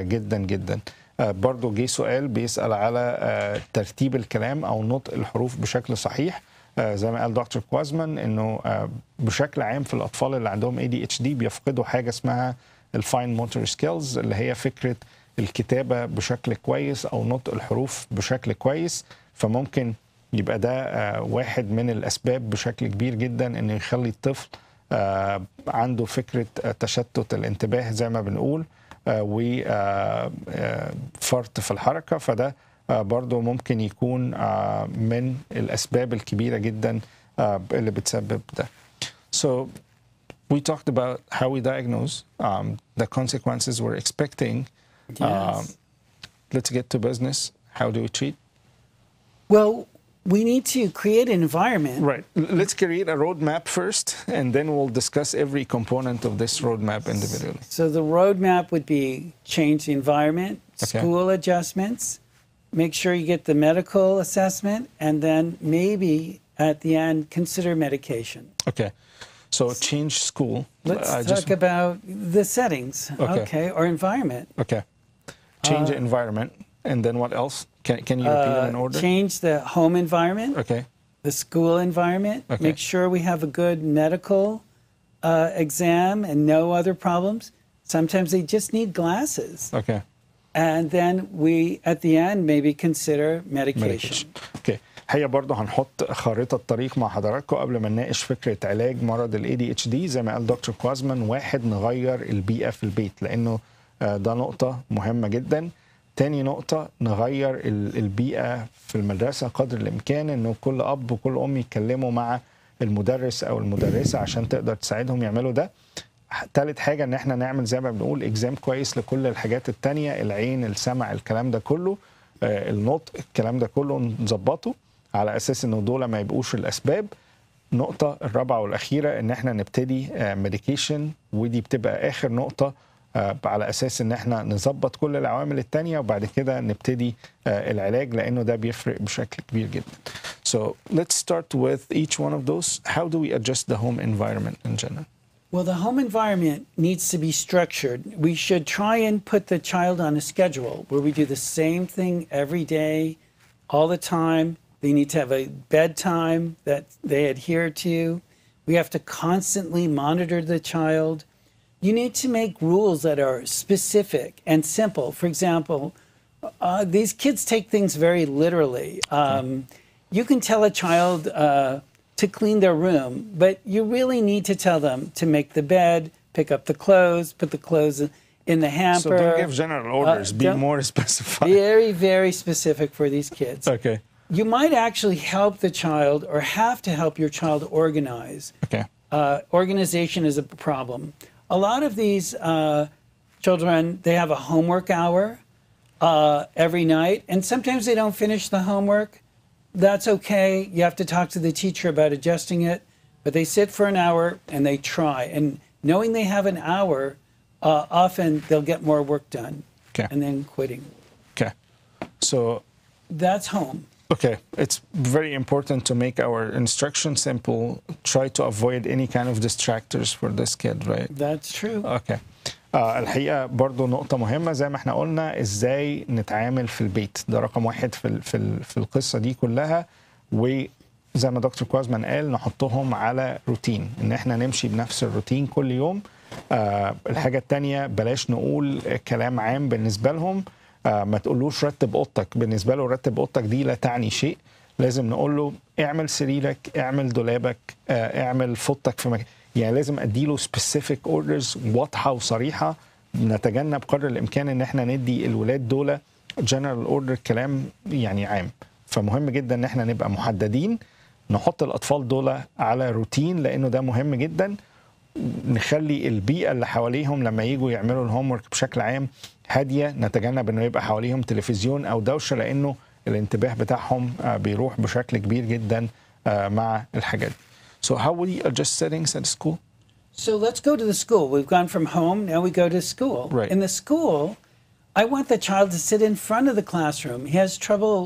جدا جدا آه، برضو جه سؤال بيسال على آه، ترتيب الكلام او نطق الحروف بشكل صحيح آه، زي ما قال دكتور كوازمان انه بشكل عام في الاطفال اللي عندهم اي دي اتش دي بيفقدوا حاجه اسمها الفاين موتور سكيلز اللي هي فكره الكتابه بشكل كويس او نطق الحروف بشكل كويس فممكن يبقى ده واحد من الاسباب بشكل كبير جدا انه يخلي الطفل عنده فكره تشتت الانتباه زي ما بنقول وفرط في الحركة فده برضو ممكن يكون من الأسباب الكبيرة جدا اللي بتسبب ده. So we talked about how we diagnose. Um, the consequences we're expecting. Yes. Um, let's get to business. How do we treat? Well, we need to create an environment. Right. Let's create a roadmap first, and then we'll discuss every component of this roadmap individually. So the roadmap would be change the environment, okay. school adjustments, make sure you get the medical assessment, and then maybe at the end consider medication. Okay. So change school. Let's I talk just... about the settings, okay. okay, or environment. Okay. Change uh, environment. And then what else? Can, can you repeat them in uh, order? Change the home environment, Okay, the school environment, Okay. make sure we have a good medical uh, exam and no other problems. Sometimes they just need glasses. okay. And then we, at the end, maybe consider medication. اوكي هي برضه هنحط خارطة طريق مع حضراتكم قبل ما نناقش فكرة علاج مرض ال ADHD زي ما قال دكتور كوازمان واحد نغير البيئة في البيت لأنه آه، ده نقطة مهمة جدا تاني نقطة نغير البيئة في المدرسة قدر الإمكان إنه كل أب وكل أم يتكلموا مع المدرس أو المدرسة عشان تقدر تساعدهم يعملوا ده تالت حاجة إن إحنا نعمل زي ما بنقول إجزام كويس لكل الحاجات التانية العين السمع الكلام ده كله آه، النطق الكلام ده كله نظبطه على أساس إنه دول ما يبقوش الأسباب النقطة الرابعة والأخيرة إن إحنا نبتدي ميديكيشن آه، ودي بتبقى آخر نقطة على اساس ان احنا نظبط كل العوامل الثانيه وبعد كده نبتدي العلاج لانه ده بيفرق بشكل كبير جدا. So let's start with each one of those. How do we adjust the home environment in general? Well, the home environment needs to be structured. We should try and put the child on a schedule where we do the same thing every day, all the time. They need to have a bedtime that they adhere to. We have to constantly monitor the child you need to make rules that are specific and simple. For example, uh, these kids take things very literally. Um, you can tell a child uh, to clean their room, but you really need to tell them to make the bed, pick up the clothes, put the clothes in the hamper. So don't give general uh, orders. Uh, Be more specific. Very, very specific for these kids. okay. You might actually help the child, or have to help your child organize. Okay. Uh, organization is a problem a lot of these uh, children, they have a homework hour uh, every night, and sometimes they don't finish the homework. That's okay. You have to talk to the teacher about adjusting it, but they sit for an hour and they try. And knowing they have an hour, uh, often they'll get more work done okay. and then quitting. Okay. So that's home. Okay, it's very important to make our instruction simple. Try to avoid any kind of distractors for this kid, right? That's true. Okay. آه الحقيقه برضو نقطه مهمه زي ما احنا قلنا ازاي نتعامل في البيت ده رقم واحد في ال في, ال في القصه دي كلها وزي ما دكتور كوازمان قال نحطهم على روتين ان احنا نمشي بنفس الروتين كل يوم آه الحاجه التانية بلاش نقول كلام عام بالنسبه لهم آه، ما تقولوش رتب اوضتك بالنسبه له رتب اوضتك دي لا تعني شيء لازم نقول له اعمل سريرك اعمل دولابك آه، اعمل فوطك في مكان يعني لازم اديله سبيسيفيك اوردرز واضحه وصريحه نتجنب قدر الامكان ان احنا ندي الولاد دول جنرال اوردر كلام يعني عام فمهم جدا ان احنا نبقى محددين نحط الاطفال دول على روتين لانه ده مهم جدا نخلي البيئه اللي حواليهم لما يجوا يعملوا الهوم بشكل عام هاديه نتجنب انه يبقى حواليهم تلفزيون او دوشه لانه الانتباه بتاعهم بيروح بشكل كبير جدا مع الحاجات دي. So how will you adjust settings at school? So let's go to the school. We've gone from home, now we go to school. Right. In the school, I want the child to sit in front of the classroom. He has trouble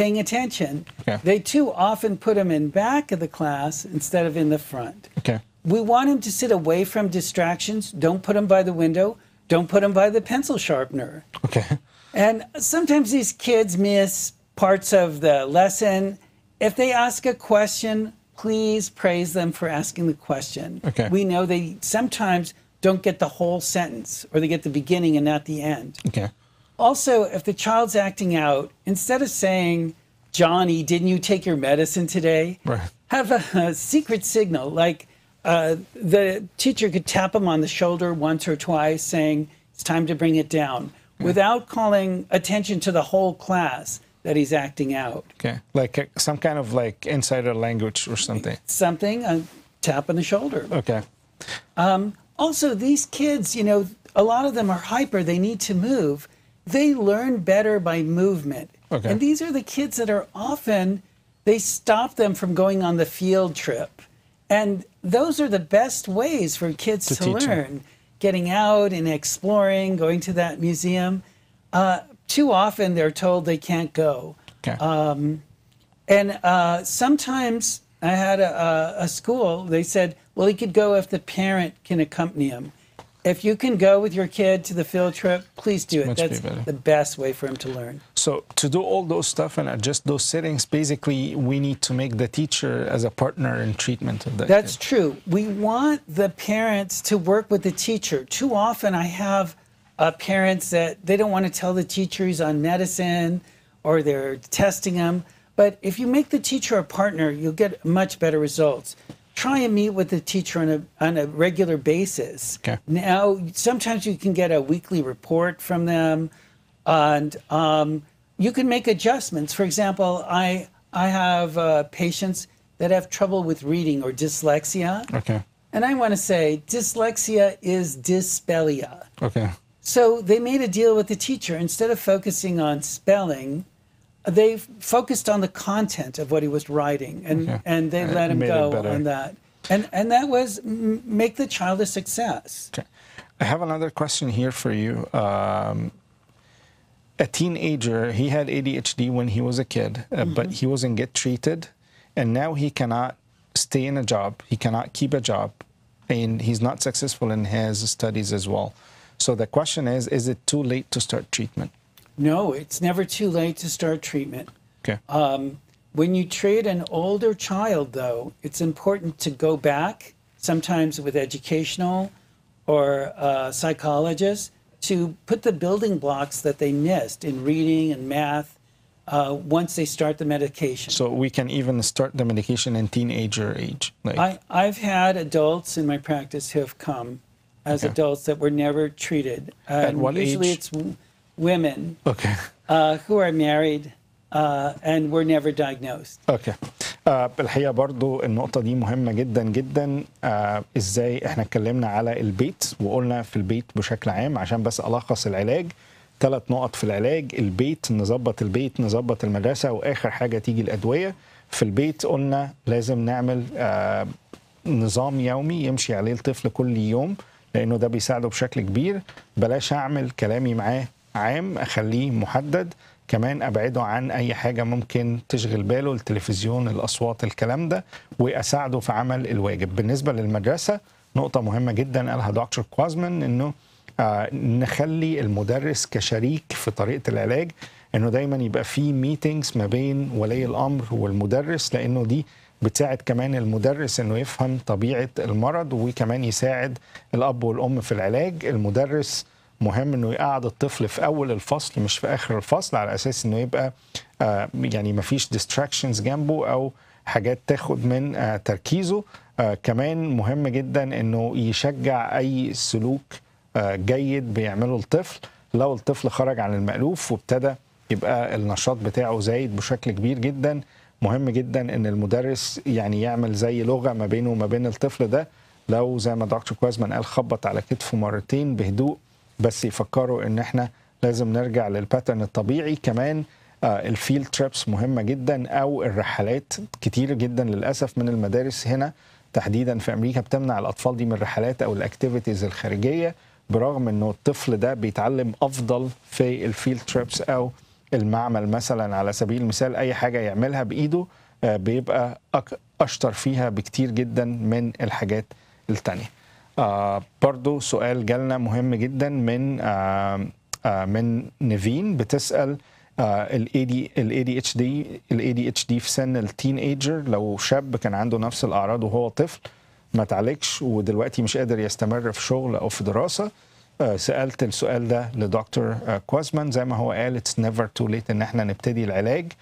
paying attention. Okay. They too often put him in back of the class instead of in the front. Okay. we want him to sit away from distractions. Don't put him by the window. Don't put him by the pencil sharpener. Okay. And sometimes these kids miss parts of the lesson. If they ask a question, please praise them for asking the question. Okay. We know they sometimes don't get the whole sentence or they get the beginning and not the end. Okay. Also, if the child's acting out, instead of saying, Johnny, didn't you take your medicine today? Right. Have a, a secret signal like, uh, the teacher could tap him on the shoulder once or twice, saying, It's time to bring it down, okay. without calling attention to the whole class that he's acting out. Okay, like uh, some kind of like insider language or something. Something, a tap on the shoulder. Okay. Um, also, these kids, you know, a lot of them are hyper, they need to move. They learn better by movement. Okay. And these are the kids that are often, they stop them from going on the field trip. And those are the best ways for kids to, to learn them. getting out and exploring going to that museum uh, too often they're told they can't go okay. Um, and uh, sometimes i had a, a, school they said well he could go if the parent can accompany him if you can go with your kid to the field trip please do it Much that's be the best way for him to learn so to do all those stuff and adjust those settings, basically we need to make the teacher as a partner in treatment of that. That's kid. true. We want the parents to work with the teacher. Too often I have uh, parents that they don't want to tell the teacher he's on medicine or they're testing him. But if you make the teacher a partner, you'll get much better results. Try and meet with the teacher on a, on a regular basis. Okay. Now, sometimes you can get a weekly report from them. And um, you can make adjustments. For example, I I have uh, patients that have trouble with reading or dyslexia. Okay. And I want to say dyslexia is dyspelia. Okay. So they made a deal with the teacher. Instead of focusing on spelling, they focused on the content of what he was writing, and okay. and they let him go on that. And and that was make the child a success. Okay. I have another question here for you. Um, a teenager, he had ADHD when he was a kid, uh, mm-hmm. but he wasn't get treated, and now he cannot stay in a job. He cannot keep a job, and he's not successful in his studies as well. So the question is: Is it too late to start treatment? No, it's never too late to start treatment. Okay. Um, when you treat an older child, though, it's important to go back sometimes with educational or uh, psychologists to put the building blocks that they missed in reading and math uh, once they start the medication. So we can even start the medication in teenager age. Like. I, have had adults in my practice who have come as okay. adults that were never treated. And At what usually age? it's women okay. Uh, who are married uh, and were never diagnosed. Okay. آه، الحقيقه برضو النقطه دي مهمه جدا جدا آه، ازاي احنا اتكلمنا على البيت وقلنا في البيت بشكل عام عشان بس الخص العلاج ثلاث نقط في العلاج البيت نظبط البيت نظبط المدرسه واخر حاجه تيجي الادويه في البيت قلنا لازم نعمل آه، نظام يومي يمشي عليه الطفل كل يوم لانه ده بيساعده بشكل كبير بلاش اعمل كلامي معاه عام اخليه محدد كمان ابعده عن اي حاجه ممكن تشغل باله التلفزيون الاصوات الكلام ده واساعده في عمل الواجب بالنسبه للمدرسه نقطه مهمه جدا قالها دكتور كوازمان انه آه نخلي المدرس كشريك في طريقه العلاج انه دايما يبقى في ميتينجز ما بين ولي الامر والمدرس لانه دي بتساعد كمان المدرس انه يفهم طبيعه المرض وكمان يساعد الاب والام في العلاج المدرس مهم انه يقعد الطفل في اول الفصل مش في اخر الفصل على اساس انه يبقى آه، يعني مفيش ديستراكشنز جنبه او حاجات تاخد من آه، تركيزه آه، كمان مهم جدا انه يشجع اي سلوك جيد بيعمله الطفل لو الطفل خرج عن المألوف وابتدى يبقى النشاط بتاعه زايد بشكل كبير جدا مهم جدا ان المدرس يعني يعمل زي لغه ما بينه وما بين الطفل ده لو زي ما دكتور كوازمان قال خبط على كتفه مرتين بهدوء بس يفكروا ان احنا لازم نرجع للباترن الطبيعي كمان آه، الفيلد تريبس مهمه جدا او الرحلات كتير جدا للاسف من المدارس هنا تحديدا في امريكا بتمنع الاطفال دي من الرحلات او الاكتيفيتيز الخارجيه برغم انه الطفل ده بيتعلم افضل في الفيلد تريبس او المعمل مثلا على سبيل المثال اي حاجه يعملها بايده آه، بيبقى اشطر فيها بكتير جدا من الحاجات التانيه آه برضو سؤال جالنا مهم جدا من آه آه من نيفين بتسال الاي دي اتش دي الاي دي اتش دي في سن التين ايجر لو شاب كان عنده نفس الاعراض وهو طفل ما اتعالجش ودلوقتي مش قادر يستمر في شغل او في دراسه آه، سالت السؤال ده لدكتور آه، كوازمان زي ما هو قال اتس نيفر تو ليت ان احنا نبتدي العلاج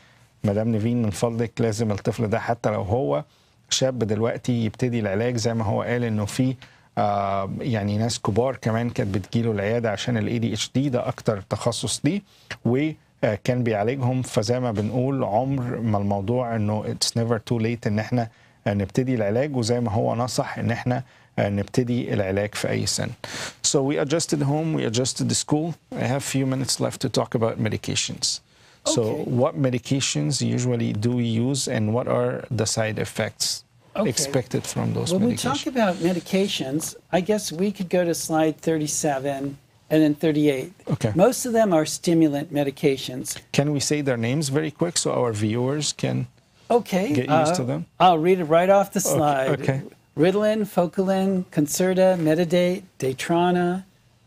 مدام نيفين من فضلك لازم الطفل ده حتى لو هو شاب دلوقتي يبتدي العلاج زي ما هو قال انه في آه، يعني ناس كبار كمان كانت بتجيله العياده عشان الاي دي اتش دي ده اكتر تخصص ليه وكان آه، بيعالجهم فزي ما بنقول عمر ما الموضوع انه اتس نيفر تو ليت ان احنا نبتدي العلاج وزي ما هو نصح ان احنا آه، نبتدي العلاج في اي سن. So we adjusted home, we adjusted the school. I have few minutes left to talk about medications. Okay. So what medications usually do we use and what are the side effects? okay. expected from those when medications. When we talk about medications, I guess we could go to slide 37 and then 38. Okay. Most of them are stimulant medications. Can we say their names very quick so our viewers can okay, get used uh, to them? I'll read it right off the slide. Okay. okay. Ritalin, Focalin, Concerta, Metadate, Daytrona.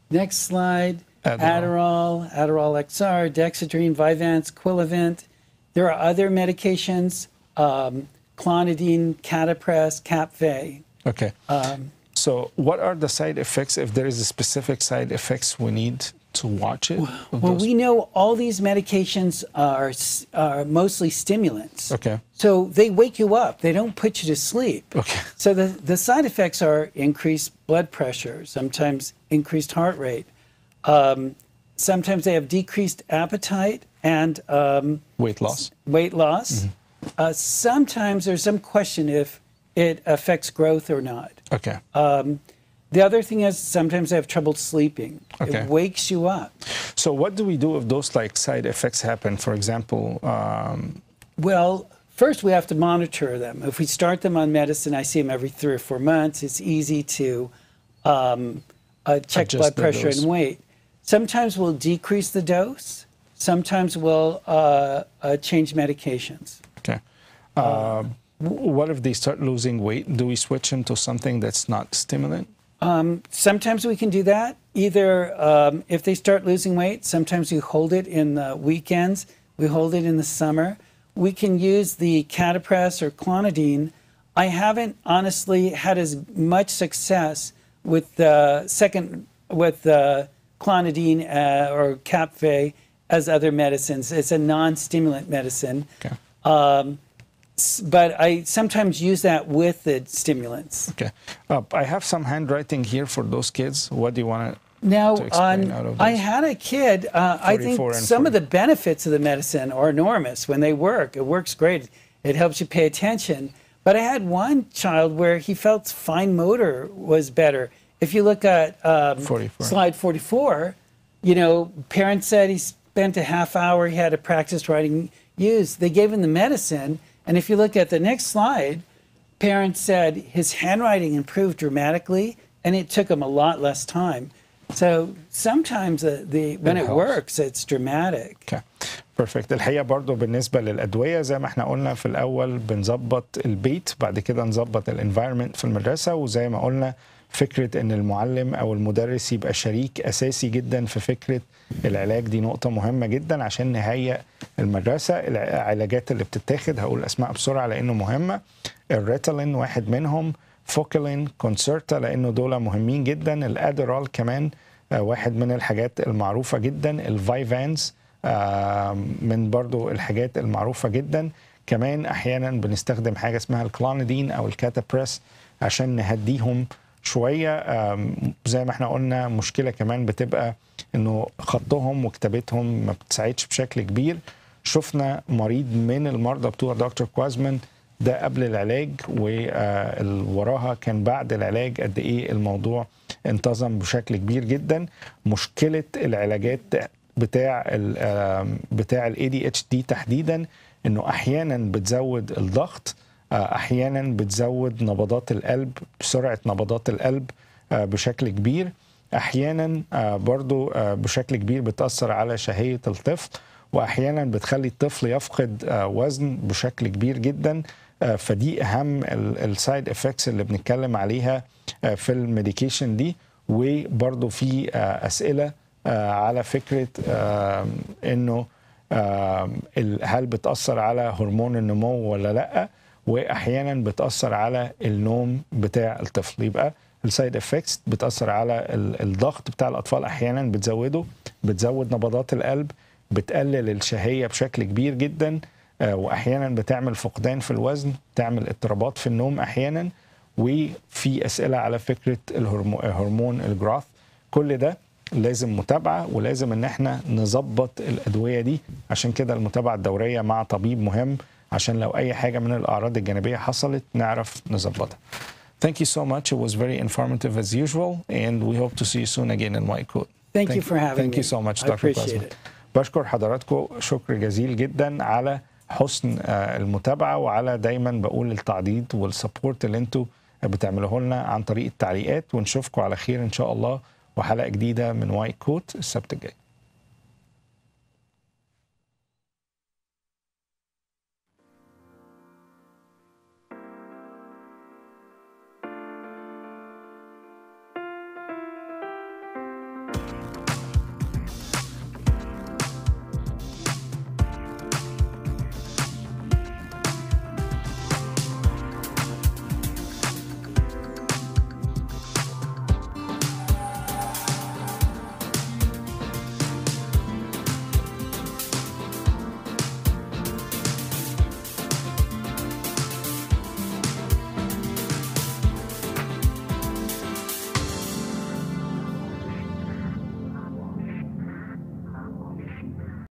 Next slide. Adderall, Adderall, Adderall XR, Dexedrine, Vyvanse, Quillivant. There are other medications. Um, clonidine, catapress, capve. Okay. Um, so what are the side effects, if there is a specific side effects we need to watch it? Well, we know all these medications are, are mostly stimulants. Okay. So they wake you up. They don't put you to sleep. Okay. So the, the side effects are increased blood pressure, sometimes increased heart rate. Um, sometimes they have decreased appetite and um, weight loss. Weight loss. Mm -hmm. Uh, sometimes there's some question if it affects growth or not. Okay. Um, the other thing is sometimes I have trouble sleeping. Okay. It wakes you up. So what do we do if those like side effects happen? For example, um... well, first we have to monitor them. If we start them on medicine, I see them every three or four months. It's easy to um, uh, check Adjust blood pressure and weight. Sometimes we'll decrease the dose. Sometimes we'll uh, uh, change medications. Um, what if they start losing weight? Do we switch them to something that's not stimulant? Um, sometimes we can do that. Either um, if they start losing weight, sometimes we hold it in the weekends, we hold it in the summer. We can use the catapress or clonidine. I haven't honestly had as much success with the second with the clonidine uh, or capfe as other medicines. It's a non-stimulant medicine. Okay. Um, but I sometimes use that with the stimulants. Okay. Uh, I have some handwriting here for those kids. What do you want to now, um, on, I had a kid. Uh, I think some 40. of the benefits of the medicine are enormous when they work. It works great. It helps you pay attention. But I had one child where he felt fine motor was better. If you look at um, 44. slide 44, you know, parents said he spent a half hour, he had to practice writing use. They gave him the medicine and if you look at the next slide, parents said his handwriting improved dramatically and it took him a lot less time. So sometimes the, the when it works it's dramatic. Okay. بيرفكت الحقيقه برضو بالنسبه للادويه زي ما احنا قلنا في الاول بنظبط البيت بعد كده نظبط الانفايرمنت في المدرسه وزي ما قلنا فكره ان المعلم او المدرس يبقى شريك اساسي جدا في فكره العلاج دي نقطه مهمه جدا عشان نهيئ المدرسه العلاجات اللي بتتاخد هقول اسماء بسرعه لانه مهمه الريتالين واحد منهم فوكلين كونسرتا لانه دول مهمين جدا الادرال كمان آه، واحد من الحاجات المعروفه جدا الفايفانز آه، من برضو الحاجات المعروفه جدا كمان احيانا بنستخدم حاجه اسمها الكلانيدين او الكاتابريس عشان نهديهم شويه زي ما احنا قلنا مشكله كمان بتبقى انه خطهم وكتابتهم ما بتساعدش بشكل كبير شفنا مريض من المرضى بتوع دكتور كوازمن ده قبل العلاج ووراها آه، كان بعد العلاج قد ايه الموضوع انتظم بشكل كبير جدا مشكله العلاجات بتاع الـ بتاع الاي دي اتش دي تحديدا انه احيانا بتزود الضغط احيانا بتزود نبضات القلب سرعه نبضات القلب آه، بشكل كبير احيانا آه، برضو آه، بشكل كبير بتاثر على شهيه الطفل واحيانا بتخلي الطفل يفقد وزن بشكل كبير جدا فدي اهم السايد افكتس اللي بنتكلم عليها في الميديكيشن دي وبرضو في اسئله على فكره انه هل بتاثر على هرمون النمو ولا لا واحيانا بتاثر على النوم بتاع الطفل يبقى السايد افكتس بتاثر على الضغط بتاع الاطفال احيانا بتزوده بتزود نبضات القلب بتقلل الشهيه بشكل كبير جدا آه، واحيانا بتعمل فقدان في الوزن تعمل اضطرابات في النوم احيانا وفي اسئله على فكره الهرمون الجراث كل ده لازم متابعه ولازم ان احنا نظبط الادويه دي عشان كده المتابعه الدوريه مع طبيب مهم عشان لو أي حاجة من الأعراض الجانبية حصلت نعرف نظبطها. Thank you so much. It was very informative as usual, and we hope to see you soon again in White Coat. Thank, thank you for having thank me. Thank you so much, I Dr. it. بشكر حضراتكم شكر جزيل جدا على حسن آه، المتابعه وعلى دايما بقول التعديد والسبورت اللي انتوا بتعملوه لنا عن طريق التعليقات ونشوفكم على خير ان شاء الله وحلقه جديده من وايت كوت السبت الجاي